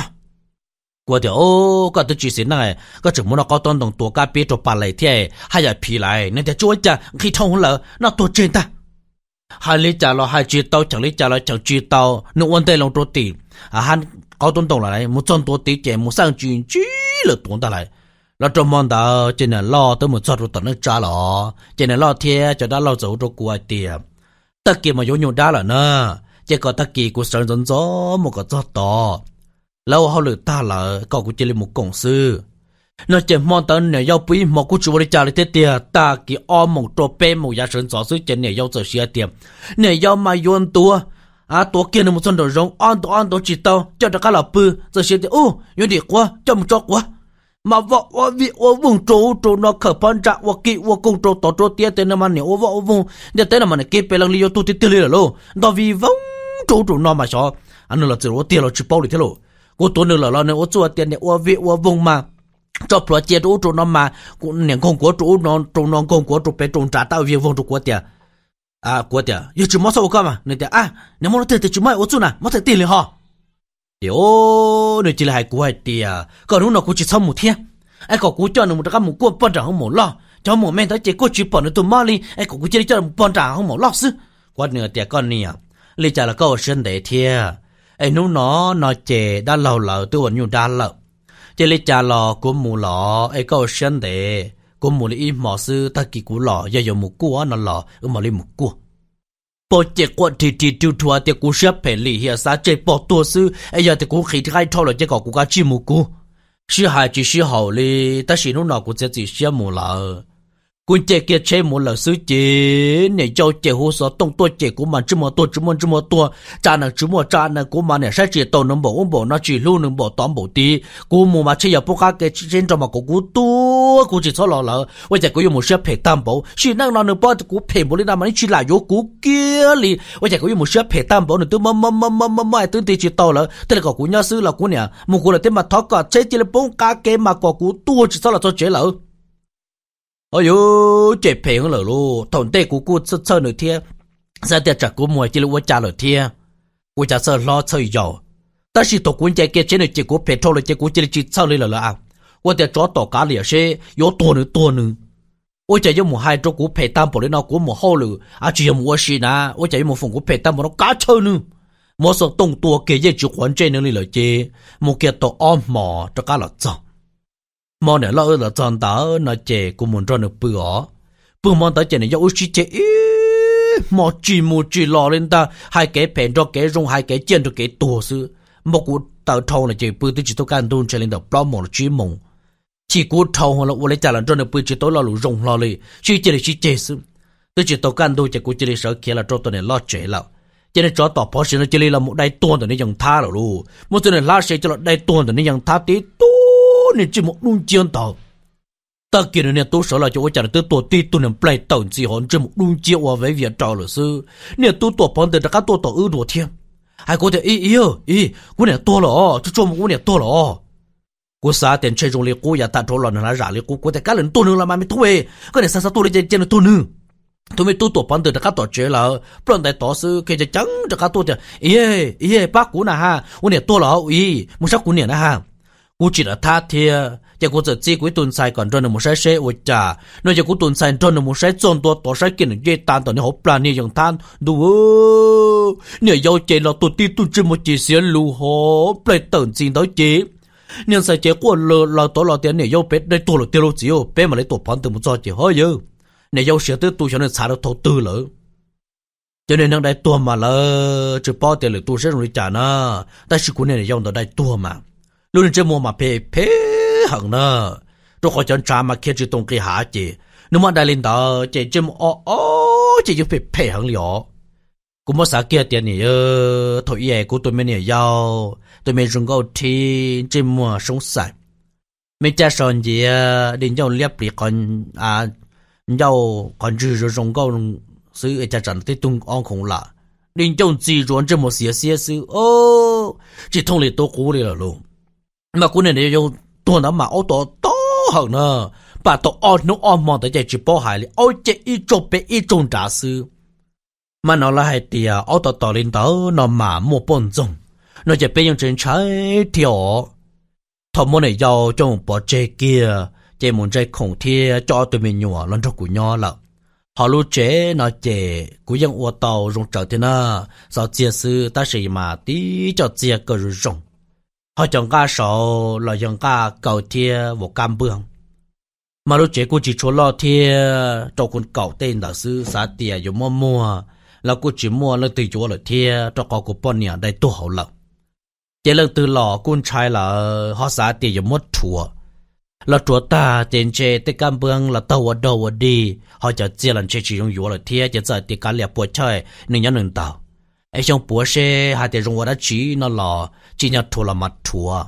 我的哦，个都就是那，个怎么那个当当多个别着把来天，还要皮来，那天做家可以通了，那多简单。还你家了还知道，讲你家了就知道，你问题弄多地，啊还搞东东来，没赚多地钱，没上进去了，懂得来。那这么的，今年老都没抓住等那家了，今年老天就到老走着过的，得给嘛有牛大了呢，结果得给过生人做么个做到。lâu hao lử ta là có cái chỉ là một cổng sư nó chỉ mong tới nè yêu quý một cú chú bồi trả lại tết tiệt ta kỳ ôm một trò bê một gia sản gió sư chỉ nè yêu xí xia tiệm nè yêu mà yun tua à tua kia nè một chân đồ rong on đồ on đồ chỉ tao cho được cái là bự giờ xia tiệm ô yun đi quá cho một chọc quá mà vợ vợ vị vợ vùng trâu trâu nó khởi phân trạng vợ kỵ vợ cùng trâu tổ trâu tiệt tên mà nè vợ vùng để tên mà nè kia bê lăng li yêu tu tiệt tiệt lì là lô đó vì vong trâu mà sao anh à, nó là chỉ vợ tiệt là chỉ bao lì thế lô ô tốn được lo nữa ô chùa tiền để ô vị ô mà cho pro chết ô trụ mà cũng niệm công của trụ nó trụ công của trụ bé trụ trả tao việc vùng trụ của tiền à của tiền yêu chỉ mất sao cơ mà nên tiền à nếu muốn tiền thì chỉ mất ô chùa nào mất tiền liền họ điều nên chỉ là hai của hai tiền còn lúc nào cũng chỉ xong một thiên ai có cú cho một cái một cuộn bận trả không một lo cho một men tới chỉ có chỉ bận tụi mali ai có cú chơi cho một bận trả không là câu sinh để thiên ai nu nó nó chè đã lâu lợ tôi vẫn nhu đã lợ chỉ lấy cha lò của mù lọ ai có sân để của mù lý mỏ sư ta kỳ cú lọ giờ giờ mù cua nó lọ ở mỏ lý mù bỏ chế quan thì thì tiêu thua thì cú sẽ phải lý hiểu sao chế bỏ tua sư ai giờ thì cú khi khai thâu là chế có cú cá chi mù cua sư hai chỉ sư hậu lý ta xin nó nó cú chỉ sư mù lợ 工作给车没了，手机。你叫结婚少，动多结婚多，这么多，这么多，渣男这么多，渣男古嘛，你啥事都能不问不，那几路能不挡不的。古木嘛，车也不家给钱赚嘛，古古多，古就错落了。我这个月没事皮担保，是那那能这个骗不哩？那嘛你去哪有古借哩？我在古用木些皮担保，你都么么么么么么都得去到了。得了个姑娘匙了，姑娘，没过了，听嘛他个，才只了不家给嘛古多，就错了错解了。ôi dô chế phê hơn lỡ lô tổn tệ của cô sơ sơ nửa thia trả của mùa chỉ lũ cha lỡ thia cô cha sơ lo sơ dầu ta chỉ tổ quân chạy kia chế nửa chế của phê thô lỡ chế của chế chỉ sơ lỡ lỡ à cô tiệt chó tổ cá lìa xe yếu tổ nửa tổ nửa ôi chạy cho mùa hai trâu của phê tam bộ lên nó của mùa hô à chỉ cho mùa xì nà ôi chạy cho mùa phùng của phê tam bộ nó cá chơi nữa một số tông tua kia dễ chịu khoản trên nữa lì lỡ chế một kia tổ om cho cá lọt chồng mò nè lo là tròn tớ nó chè của muốn tròn được bự ó bự mò tớ chè này do u chi chè mò chỉ mù chỉ lo lên ta hai cái pèn cho cái rung hai cái chân cho cái tổ sư một cú tớ thâu là chè bự tới chỉ tôi can đun chè lên đầu bao mò là chỉ mùng chỉ cú thâu hoặc là út lấy trả lần tròn được bự chỉ tôi lo lù rung lo lì chỉ chè này chỉ chè sư tôi chỉ tôi can đun chè cú chè này sợ kia là trâu tôi này lo chè lão cho nên cho tỏ phó sĩ nó chỉ là một đại tuôn tụi nó dòng tha rồi luôn một số này lá sẽ cho là đại tuôn tụi nó dòng tha tí tu nè chỉ một đun chiên tàu ta kia nè tôi sợ là tôi chả được tổ ti tôi nè play tàu chỉ hòn chỉ một đun chiên qua với việc trò lửa sư nè tôi tổ phong từ các tôi tổ ư đồ thiên ai có thể ý ý ý của nè tôi lỏ cho cho một của nè tôi lỏ của xã tiền chơi trong liệt của nhà ta trâu lò nè ra liệt của của cái lần tôi nương là mà mình thôi cái này sao sao tôi đi chơi tôi nương, tôi mới tu tổ bản từ các tổ chế là bọn đại tổ sư bác kia จะจังจากตัวเดียเย่เย่ป้ากูนะฮะวันนี้ตัวเราอีมุชักกูเนี่ยนะฮะ u chỉ là tha thia giờ cô giờ chỉ cuối tuần sai còn cho nó một sai sai u trả nói giờ cuối tuần sai cho nó một sai chọn tua tổ sai kia dễ tan tao nhớ hộp plan này dùng than đủ nhớ giàu chế là tụt ti tụt chỉ một chỉ xíu lù hồ play tận xin đó chế nhưng sai chế của lờ là tổ là tiền nhớ giàu bé đây tổ là tiền lô chiếu bé mà lấy tổ phán từ một cho chỉ hơi dữ nhớ giàu sửa tới tụi cho nên xả được thầu tư lỡ cho nên đang đại tua mà lỡ chỉ bao tiền là tụi sẽ rồi trả nó ta chỉ cũng nên là giàu đó đại tua mà luôn chơi mua mà phê phê hận nơ rồi khỏi chọn mà kia chỉ tung cái hạ chị mà đại linh đó chị chơi ô ô chị chỉ phê phê hận liệu cũng mất xã kia tiền này ơ thôi ye của tôi này giàu tôi mình dùng gạo thì chơi mua sống sạch mấy cha son gì à, đi nhau liệp đi còn à nhau còn chưa rồi dùng gạo sự cha trận tới tung ông không lạ đi nhau chỉ rồi chơi một xíu xíu ô chỉ thông lệ tôi cũ đi là mà cũng nên để cho tôi nó mà ô tô to hơn nữa bà tôi ô nó ô mong tới chỉ bỏ hại li ô chạy ít chỗ bé ít chỗ trả mà nó là hay thì ô tô to lên đó nó mà mua bồn dùng nó chạy bên trên trái thiểu thọ mô này giàu trong bỏ chê kia chê muốn chê khổng thia cho tụi mình nhỏ lần trong của nhỏ họ lúc chế nó chế cú dân ô tàu rong trở thế na sao chia sư ta sĩ mà tí cho chia cơ rong họ chọn ca sổ là chọn ca cầu thia vô cam bương mà lúc chế cô chỉ cho lo thia cho con cầu tên là sư xã tiề dù mua mua là cô chỉ mua là từ chỗ là thia cho có cô bọn nhà đây tu hậu lộc chế lần từ lò con trai là họ xã tiề dù mua chùa là chùa ta tiền chế tới cam bương là tàu ở đâu ở đi họ chọn chia lần chế chỉ dùng dù là thia chế giờ thì cá liệp bùa chơi nên nhớ nên tàu ai trong bùa xe hai tiền dùng vào đã chỉ nó lò chỉ nhà thua là mặt thua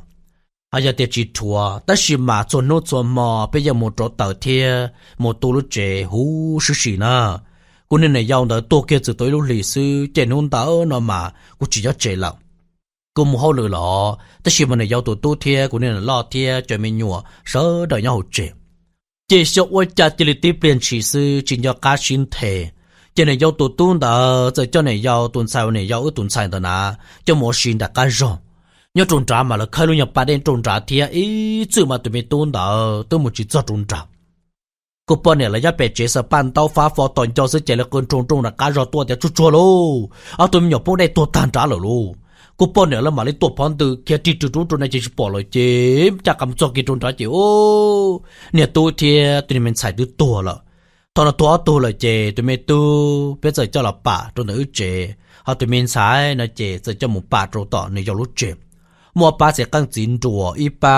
hay giờ tiệt chỉ thua tất nhiên mà cho nó cho mò bây giờ một chỗ tàu thiê một tu lúc trẻ hú sư sĩ nè cô nên này giàu đỡ tô kia từ tối lúc lịch sử trẻ nôn tao nó mà cô chỉ cho trẻ lắm cô mua hậu lửa lọ tất nhiên mà này giàu tổ tu thiê cô nên là lo thiê cho mình nhùa sớ đợi nhau hậu trẻ sợ ôi cha chỉ lịch tiếp liền chỉ sư chỉ cho cá xin thể cho này giàu tổ tu đỡ cho này giàu tuần sau này giàu ở tuần sau đó nà cho mỗi xin đã cá rồi nhớ trốn trả mà là khai luôn nhập bà đen trốn trả thì à, ý chứ mà tụi mình tôn đó tôi một chỉ cho trốn trả cô bọn này là gia bè chế sợ bàn tao phá phó toàn cho sự chế là con trốn trốn là cá rô tua thì chút chua lô à tụi mình nhập bọn đây tua tàn trả lô lô cô bọn này là mà lấy tua phòng từ kia đi trốn trốn trốn này chỉ bỏ lại chế chả cầm cho kia trốn trả chứ. ô nè tôi thì tụi mình xài từ tua rồi tao là tua tua là chế tụi mình tu bây giờ cho là bà trốn nữ chế họ tụi mình xài nó chế giờ cho một bà trốn tỏ này cho lúc chế 莫把这更紧着一把，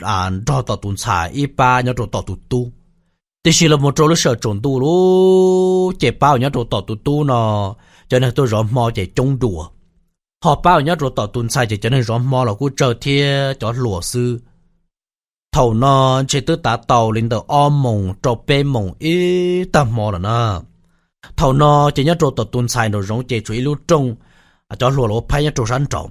啊，找到顿菜一把，要找到嘟嘟。thì chỉ là một chỗ lúc sợ trốn tu lú chế bao nhá chỗ tỏ tu tu nó cho nên tôi rõ mò chế trông đùa họ bao nhá chỗ tỏ tuần sai chế cho nên rõ mò là cú chờ thiê cho lùa sư thầu nó chế tư tá tàu lên tờ o mộng, trò bê mộng, ý tầm mò là nó thầu nó chế nhá chỗ tỏ tuần sai nó rong chế chuối lú trông cho lùa lúa phải nhá chỗ sắn trọng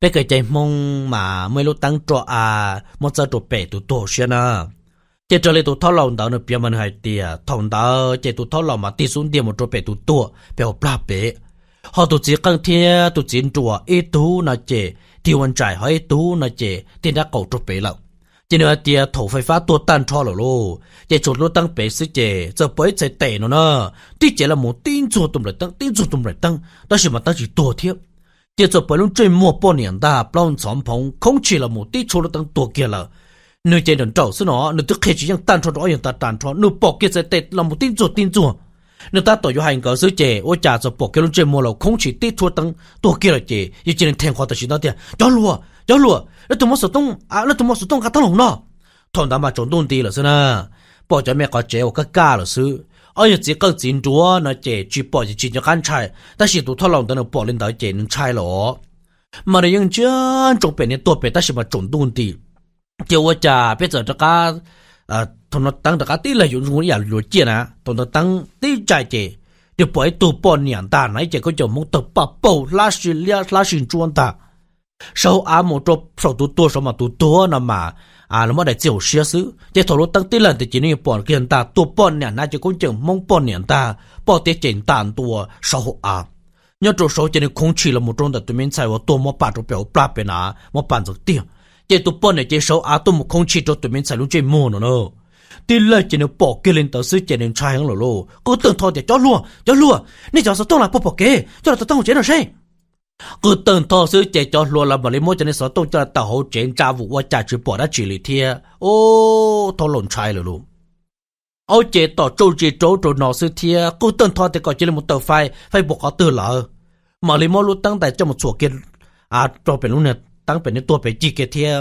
bây giờ chạy mông mà mấy lúc tăng trọ à một giờ tụ bể tụ tổ xe nè chế trở lại tụ thao lòng đó nó bia mình hay tiề thòng đó chế tụ thao lòng mà đi xuống tiề một tụ bể tụ tổ bể hộp la bể họ tụ chỉ cần thiê tụ chỉ trọ ít tu nó chế tiêu vận trải hơi tu nó chế tiền đã cầu tụ bể lận chỉ nữa tiề thổ phải phá tua tan cho lỗ lô chế chuột lỗ tăng bể sư chế giờ bới chế tệ nó nè tí chế là một tin chuột tụm lại tăng tin chuột tụm lại tăng đó chỉ mà tăng chỉ tổ thiếp 接着白龙最末半年的白龙敞篷空气了目的除了等多给了。nơi chơi đồn trâu xin nó nơi tôi khi chỉ những tan cho đó những ta tan cho nơi bỏ kia sẽ tệ là một tin ruột tin ruột nơi ta tổ cho hành cỡ sứ chè ô trà rồi bỏ luôn chơi mua lầu không chỉ tít thua tăng tổ kia là chè như chỉ nên thèm khoa ta chỉ nó tiền cho lùa cho lùa nó tụi mất à nó tụi mất số tông cả tông lồng thằng đã mà trốn đồn đi là à bỏ cho mẹ có chè ô cái ca là sứ ở giờ chỉ cần chín chúa nó chỉ chỉ bỏ chỉ chỉ cho căn chạy ta chỉ tụ thoát lòng ta nó bỏ lên tới chỉ nên chạy lỗ mà nó ยัง chưa trộn bể nên tuột bể ta chỉ mà trộn tuôn đi kêu ว่าจะเป็นจะกาเอ่อทนตั้งแต่กาตีเลยอยู่งูอย่าหลุดเจียนะทนตั้งตีใจเจเดี๋ยวปล่อยตัวปอนเนี่ยตาไหนเจก็จะมุ่งตบปะปูลาชิเลียลาชินจวนตาเสาอาโมจบเสาตัวตัวสมตัวตัวนั่นมา à nó mới để chịu xia xứ chỉ thổ lúc tăng tí lần thì chỉ nên bỏ kia ta tu bọn nè na chỉ cũng chừng mong bọn nè ta bỏ tiết chỉnh tàn tu sau hộ à nhớ chỗ số chỉ nên không chỉ là một trong đó tụi mình xài vào tu mà bắt chỗ biểu bả bên à mà bạn chỗ tiêu chỉ tu bọn nè chỉ số à tu mà không chỉ cho tụi mình xài luôn chơi mua nữa nữa tí lần chỉ nên bỏ kia lên tờ xứ chỉ nên trai hơn rồi lô Cố tưởng thôi thì cho luôn cho luôn nên cho sao tôi là bỏ bỏ kia cho là tôi tăng chế nó xem cứ từng thọ sự chạy cho luôn là mà lấy mỗi cho nên sợ tôi cho tàu hậu chuyện cha vụ qua cha chứ bỏ đã chỉ lý thiê ô thọ lộn trai rồi luôn ô chế tỏ trâu chỉ trâu trâu nọ sự thiê cứ từng thọ thì có chỉ là một tờ phai phai buộc có từ lỡ mà lấy mỗi lúc tăng tại cho một số kiện à cho bên lúc này tăng bên này tôi bên chỉ kia thiê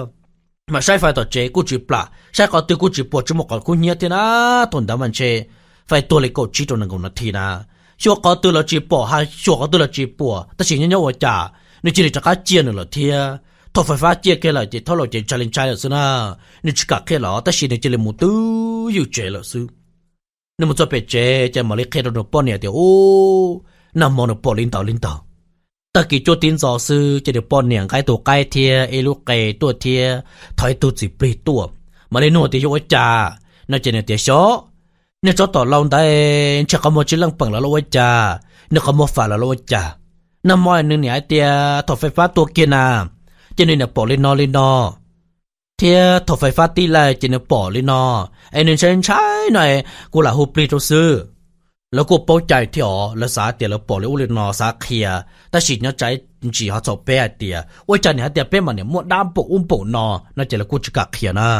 mà sai phải tỏ chế cứ chỉ plà sai có từ cứ chỉ bỏ chứ một cái cứ nhớ thế na thằng đám anh chế phải tôi lấy cổ chỉ cho nó ngủ nó thì na các hay chỉ chỉ chỉ để cho là là là là là là kia mà ô, 小高得了直播，还小高得了直播，但是人家我家，你这里这个接了天，他非法接开了，接他了接家人家了是呢，你去搞开了，但是你这里没都有接了是，你们做别接，在马里开了那半年的哦，那么那半领导领导。ta kỳ cho tin giáo sư chỉ để bọn niệm cái tổ cái thia e lúc cái tổ thia thay tổ chỉ bị tổ mà lên nô thì cho cha nó chỉ để tiếc số นี่ยจอต่อเราได้เชขโมจิลังปังแล้วเราจ้าเนีกขโมฝ่าแล้วเราจ้าน้ำมอยนึงเนี่ยเตียถอดไฟฟ้าตัวเกียนาเจนเนี่ยปอลินอลินอเทียถอดไฟฟ้าตีไลเจนเนี่ยปอลินอไอ้นึงใช้ใช้หน่อยกูหละฮูปลีตัวซื้อแล้วกูเป้าใจเที่ยวแล้วสาเตียแล้วปอลิอุลินอสาเคียแต่ฉีดเนี้ยใจจีฮขสอบเป้เตียวจาใจเนี่ยเตียเป้มันเนี่ยมวดดามปกอุ้มปุกนอน่าจะแล้วกูจะกักเคียนะ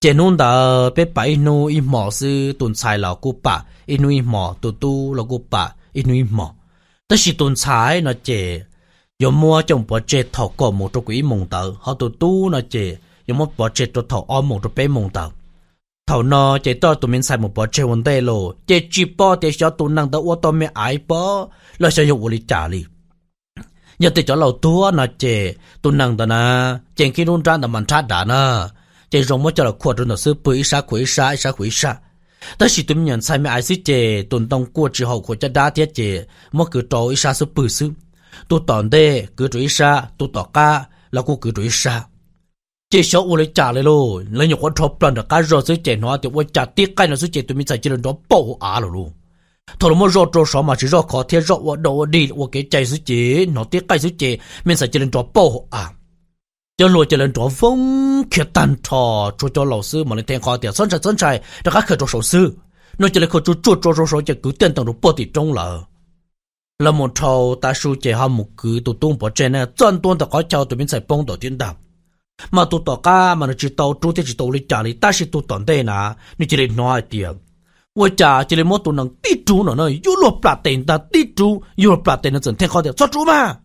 chế nôn đã biết bảy inu ít mỏ sư tuần xài là bả bà inu ít mỏ tu tu là bả bà inu ít mỏ tất sĩ tuần xài nó chế yo mua trong bờ chế thọ cổ một trong quỹ mông tờ họ tu tu nó chế yo mua bờ chế cho thọ om một trong bé mông tờ thọ nó chế to tụi mình sai một bờ chế vấn đề lo chế chỉ bỏ để cho tụi năng đã ô tô mẹ ái bỏ là sẽ dùng lý trả lý nhất định cho lầu tua nó chế tụi năng đó na chế khi nôn trang là mình tra đã na 这容么叫了扩张的是不一杀亏杀一杀亏杀。但是对面才没爱是这东东过之后国家大跌这，么个招一杀是不是？都当的个追杀，都打架，那个个追杀。这小屋里家里喽，那你我 trop 不的，干热水这那的，我家地干了水这对面才只能到保啊了喽。thôi mà rõ rõ sao mà chỉ rõ khó thế rõ ở đâu đi ở cái chạy sự chế nó tiếc cái sự chế mình sẽ chỉ nên rõ bảo à cho lo cho lên chỗ phong khi tan trò cho cho lão sư mà lên thiên kho tiền sơn trại sơn trại đã khắc cho sổ sư nó cho lên khâu chú chú cho sổ sổ cho cứ tiền tầng đồ bỏ thì trong là là một trò ta su chỉ ham một cứ tụ tung bỏ trên này chân tuôn ta có chào tụi mình sẽ bông đồ tiền đạm mà tụ tọ ca mà nó chỉ tàu chú thì chỉ tàu lấy trả lấy ta sẽ tụ toàn đây nà nó chỉ lấy nói tiền 我家这里没多能地主呢呢，有了不拉 tiền 的地主，有了不拉 tiền 的整天好点，做主嘛。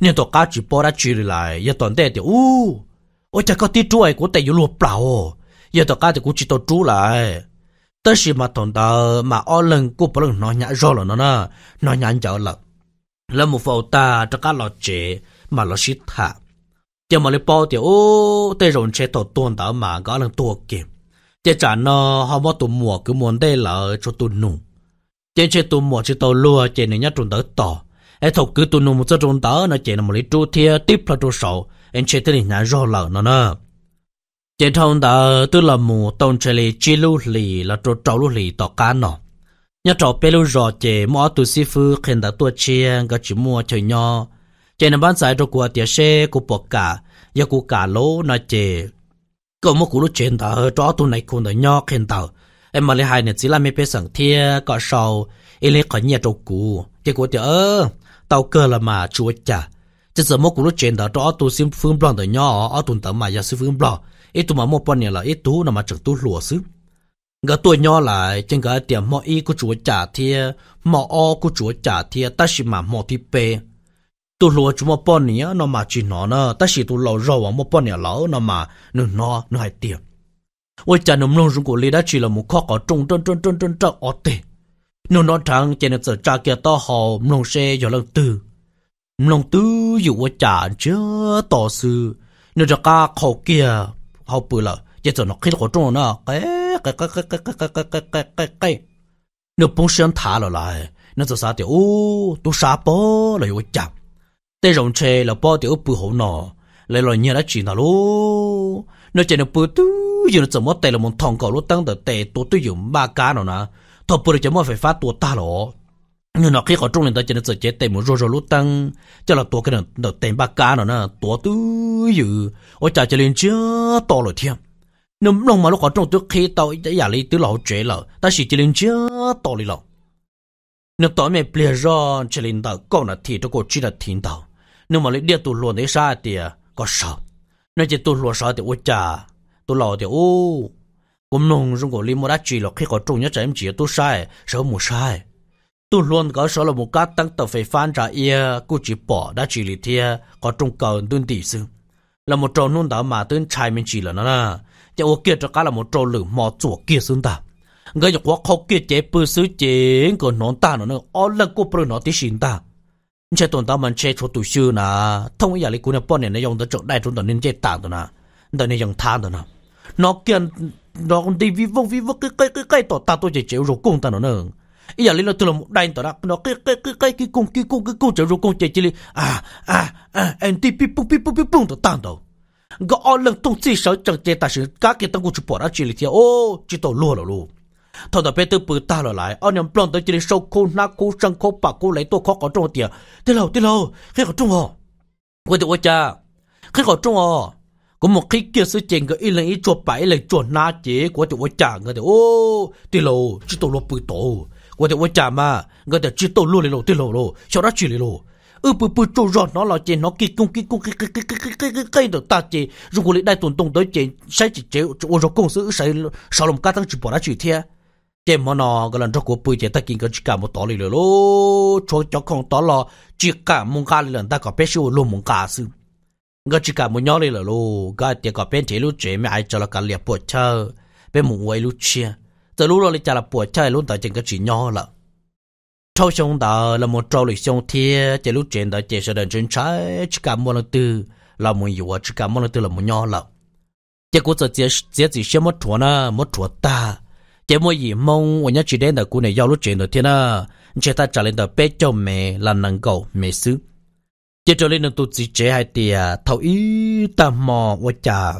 nên tôi cá chỉ bỏ ra chỉ lại giờ toàn đây thì u ôi chắc có tí chuối của tay yêu lụp bảo giờ tôi cá thì cũng chỉ tôi chú lại tất khi mà toàn tờ mà ở lần cô bỏ lần nói nhã rồi là nó nè nó nhã giờ là là một phụ ta cho cá lọ chế mà lọ xít thả giờ mà lấy bỏ thì u, tay rồi chế tôi tuần tờ mà có lần tua kìm giờ chả nó họ mua tụ mua cứ muốn đây là cho tụ nụ giờ chế tụ mua chỉ tôi lừa chế này nhá trốn tới tỏ ai thầu cứ tu nó một số trung đó nó chỉ là một lý trụ thiê tiếp là trụ sầu anh chỉ tới nhà rõ lợ nó nè chỉ thông đó tôi là một tông chơi lì chi lưu lì là trụ trâu lưu lì tọt cá nọ nhà trâu bê lưu rõ chỉ mua tu sĩ phu khen đã tu chia có chỉ mua chơi nhau chỉ là bán giải cho của tiệt xe của bọc cả giờ của cả lỗ nó chỉ có một cú lúc chuyện đó trọ tu này cũng đã nhau khen tao em mà lấy hai nè chỉ là mấy bé sẵn thia có sầu em lấy có nhà trâu cũ chỉ của tiệt ơ tàu cơ là mà chúa chả chứ giờ mốt cũng nói chuyện đó đó tôi xin phương bòn đời nhỏ ở tuần tới mà giờ xin phương bòn ít tôi mà một bọn này là ít tú là mà trực tú lúa xứ ngã tôi nhỏ lại trên cái tiệm mò y của chúa chả thì mò o của chúa chả thì ta chỉ mà mò thì bê tôi lúa chúng một bọn này nó mà chỉ nó nó ta chỉ tôi lầu rau một bọn này lão nó mà nó nó nó hay tiệm ôi cha nó nông rung của lê đã chỉ là một kho có trung trung trung trung trung trung ở đây nó nó trăng chỉ là sợ cha kia to họ mông xe giờ lần tư mông tư dù ở trả chưa tỏ sự nó cho cả khẩu kia họ bự là chỉ sợ nó khi nó trông nó cái cái cái cái cái cái cái cái cái cái cái cái, nô bông sơn thả lại lại nô sợ sao thì ô tôi sa bỏ lại ở chả tê rồng xe là bỏ thì ô bự hổ nó lại lo nhớ đã chỉ nó lô, nô chỉ nó bự tư giờ mông thằng cậu lô tăng được tệ tôi tôi dùng ba cá nó nè thọ bùi chấm phải phát tua ta lỗ nhưng nó khi có trung lên tới trên sự chế tệ một rô rô lút tăng cho là tua cái nó tiền ba cá nó nè tua tứ dự ở chả chơi lên chưa to rồi thiam nếu lòng mà lúc có trung tôi khi tao đã giả lý tứ lão chế lợ ta chỉ lên chưa to lý lợ nếu tao mẹ bịa ra lên tao còn là thì tôi có chỉ là thiên tao nếu mà lấy địa tụ luôn đấy sao thì có sao nếu chỉ tụ luôn sao thì ôi chà tụ lão thì ô 我们农中国里莫拉记了，开个中央政治都晒，什么晒？都乱搞少了莫家当到非反诈业，估计 bỏ đã chỉ lý thế, có trung cầu tuân tỷ sư. Là một trò nôn đạo mà tuân trai mình chỉ là nó là, ô kia cho cá là một trò lử mò chùa kia xương ta. Ngay cho quá khó kia chế bư sứ chế, của nón ta nó nó, ó lần cô bư nó tí ta. Chế tồn tao mình chế cho tù sư nà, thông ý giả lý cú nè bọn nè nó dùng tới chỗ đại chúng tao nên chế tạng tao nà, tao nên dùng than tao nà. Nó kia nó còn đi vi vong vi vong cái cái cái cái tỏ ta tôi chỉ chịu rồi cùng ta nó nương bây giờ lên nó từ là một đại tỏ đặc nó cái cái cái cái cái cùng cái cùng cái cung chịu rồi chạy chỉ chỉ à à à anh đi pi pu pi pu pi pu tỏ tan đâu gõ ở lần tung chỉ sợ chẳng chế ta sự cả cái tăng của chụp bỏ ra chỉ là thế ô chỉ tổ lúa rồi lúa thọ đã biết từ bự ta rồi lại ở nhầm plon tới chỉ sâu khô na khô răng khô bạc khô lấy tôi khó có trong tiền thế lâu thế lâu khi có trong họ quên được cha khi có trong họ có một khi kia sự chuyện cái lên ít chuột bảy là chuột na chế của tụi chả người thì ô tì lô chỉ tổ lô bự tổ của tụi chả mà người ta chỉ tổ lô lô tì lô lô sau đó chỉ lô ư bự bự chỗ rồi nó là chế nó kí cung kí cung kí kí kí kí kí kí kí được ta chế dù có lấy đại tuần tông tới chế sai chỉ chế ô rồi công sự sai sau lòng cá tăng chỉ bỏ ra chỉ thiệt chế mà nó cái lần trước của bự chế ta kí cái chỉ cả một tổ lì lô cho cho con tổ lò chỉ cả mông cá lần ta có bé siêu lô mông cá sự ngờ chỉ cả muốn nhau đi là lu cái tiệc gặp bên chế lu chế mẹ ai cho là cả liệp buổi chơi bên mùng quay lu chia từ lu rồi cho là buổi chơi luôn tại trên cái chỉ nhau là trâu xong đó là một trâu lịch xong thiê chế lu chuyện đó chế sẽ đền trên trái chỉ cả muốn là từ là muốn yêu chỉ cả muốn là từ là muốn nhau là chế cũng sẽ chế chế chỉ xem một thuở na một thuở ta chế mua gì nhớ chỉ đến là cô này giao lu chuyện đó thiê na chế ta trả lên đó bé cho mẹ là năng cầu mẹ xứ chế trở nên nâng tụt gì chế hai tìa thầu ý tà mò và chà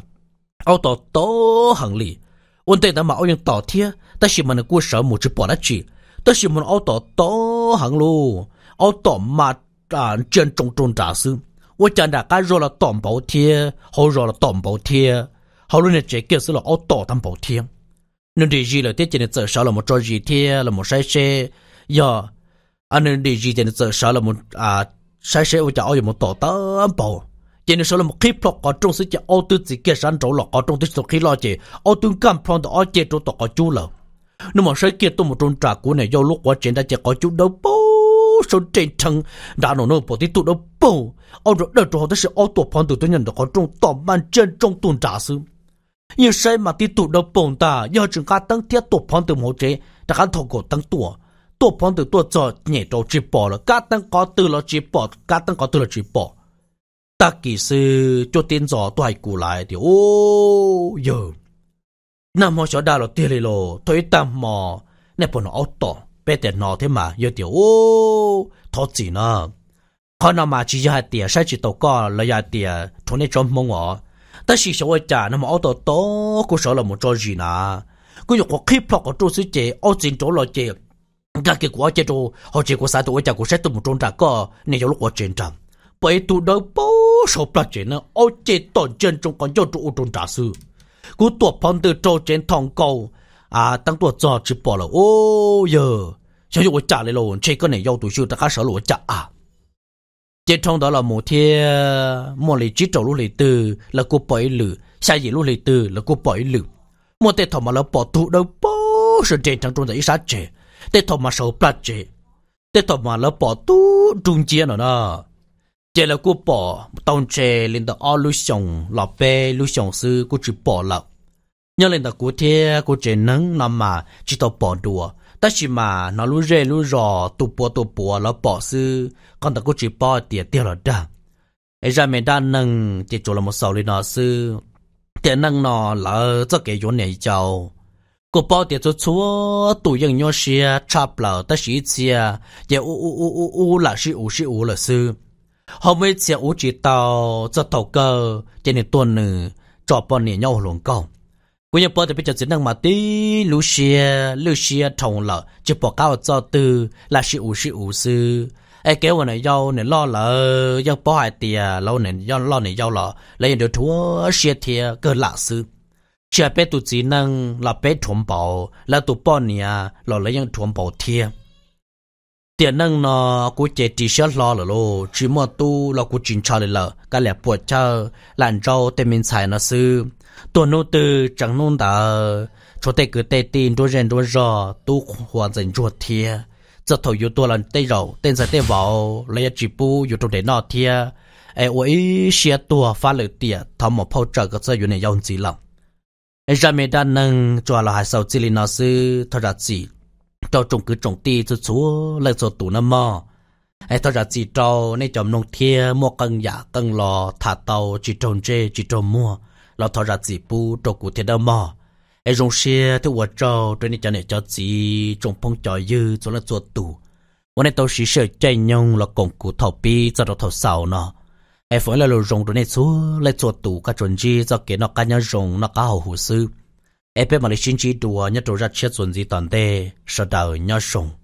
ô tổ tố hẳn lì ôn tê tà mà ô yên tỏ thia ta chỉ mà nâng cua sở một chữ bỏ đá chỉ ta chỉ mà ô tổ tố hẳn lù ô tổ mà à, trên trung trung trả sư và chà đã cá rồi là tòm bảo thia hồ rồi là tòm bảo thia hồ luôn là chế kia sư là ô tổ tàm bảo thia nên đi gì là tiết chế này sợ sợ là một trò gì thia là một sai xe giờ anh à, nên đi gì chế này sợ sợ là một à sai sẽ cho ôi một tổ tớ bộ chỉ nên số là một khi plot có trong sự chỉ ô tư chỉ kia sản trổ lọ có trong tích số khi lo chỉ ô tư cam plot đó ô chỉ trổ tổ có chú lợ nếu mà sai kia tôi một trong trà của này do lúc quá chuyện đã chỉ có chú đâu bố số trên thân đã nổ nổ bộ tí tụ đâu bố ô rồi đợt trổ đó sẽ ô tổ phong từ tôi nhận được có trong tỏ man trên trong tuần trả sư nhưng sai mà tí tụ đâu bồn ta do trường ca tăng thiết tổ phong từ một chế đã khán thổ cổ tăng tuổi ตัวพอนตัวตัวจอเนี่ยโจจีปอละกาตั้งก็ตัวละจีปอกาตั้งก็ตัวละจีปอตะกี้ซื้อจุดตินจอตัวไอ้กูไหลเดี๋ยวโอ้ยนั่นมอชอดาลอเตลิโลถอยตามมอเนี่ยปนเอาต่อเปแต่นอเทมาเยอะเดี๋ยวโอ้ทอจีนะขอนำมาชี้ยาเตียใช้จิตตก็ระยะเตียทุนในจอมมงอ๋อ但是小我家那么奥多多，古少了么着急呢？古有我开破个做事节，奥真做了节，ra cái quả chết rồi họ chỉ có sai tụi cha có sẽ tụi một trốn ra có nên cho lúc quả chiến trận bởi tụi đâu bố số bạc chiến nó ô chết tổn chân trong con cho tụi trốn ra sư cú tụi phong từ trâu trên thằng cầu à tăng tụi cho chỉ bỏ là ô giờ cho tụi trả lại rồi chỉ có này yêu tuổi sư ta khá sợ lụi trả à chết trong đó là một thiên một lý chỉ trâu lúc lý từ là cô bởi lử sai gì lúc lý từ là cô bởi lử một tên thằng mà là bỏ tụi đâu bố sự trên trong trong đấy sát chết tê thọ mà sầu bát chế tê thọ mà lỡ bỏ tu trung chia nó nọ chế là cô bỏ tông chế lên đó ô lưu xong lọ bê lưu xong sư cô chỉ bỏ lợ nhớ lên đó cô thế cô chế nắng nằm mà chỉ tao bỏ đùa ta chỉ mà nó lưu rê lưu rò tụ bỏ tụ bỏ lỡ bỏ sư còn ta cô chỉ bỏ tiền tiêu là đa ấy ra mình đang nâng chế chỗ là một sầu lên nó sư tiền nâng nó là cho cái vốn này chào cô bảo tiệt cho chúa tụi dân nhau xe chạp lở ta sĩ à, giờ u u u u u là xí u xí u là xí, hôm ấy xe u chỉ tàu cho tàu cơ cho nên tuần nữa cho bọn nè nhau luồng cầu cô nhớ bảo tiệt bây giờ chỉ đang mà tí lú xe lú xe thòng lở chỉ bỏ cao cho từ là xí u xí u xí, ai kéo này dâu này lo lợ dâu bỏ hai tiề lâu này dâu lo này dâu lợ lấy được chúa xe thiệt cơ lạ sư chưa bé tụ chỉ năng là bé chuẩn bảo là tụ bao nia là lấy những chuẩn bảo thiê tiền năng nó cũng chỉ chỉ sợ lo là lo chỉ mà tu là cố chính cho là cái là bộ cho làm rau tên mình xài nó sư tuần nô tư chẳng nôn đã cho tê cứ tê tin đôi rèn đôi rò tu hoàn dành ruột thiê giờ thổi yếu tua là tê rầu tên giờ tê vào lấy chỉ bu yếu trong để nọ thiê ai ôi xia tua phá lửa tiệt thọ một phao trợ cái giờ yếu này giàu gì ra mẹ đã nâng cho là hai sau chỉ lên nó sư thật ra chỉ cho trồng cứ trồng ti cho chúa lên số tủ nó mò ai thật ra chỉ cho nên chồng nông thia mua cân giả cân lò thả tàu chỉ trồng chê chỉ trồng mua là thật ra chỉ bu trồng cụ thiệt đâu mò ai dùng xe thì vợ cho cho nên cho này cho chỉ trồng phong cho dư cho là số tủ วัน này tôi chỉ sợ chạy nhông là cổng cụ thầu pi cho nó thầu sao nó hay phải là lô rồng đôi nét chú lấy chuột tủ cả chuẩn chi cho cái nó cá nhân rồng nó cá hậu hồ sư em biết mà lấy chính chỉ đùa nhất đồ ra chết chuẩn gì toàn tê sợ đào nhau rồng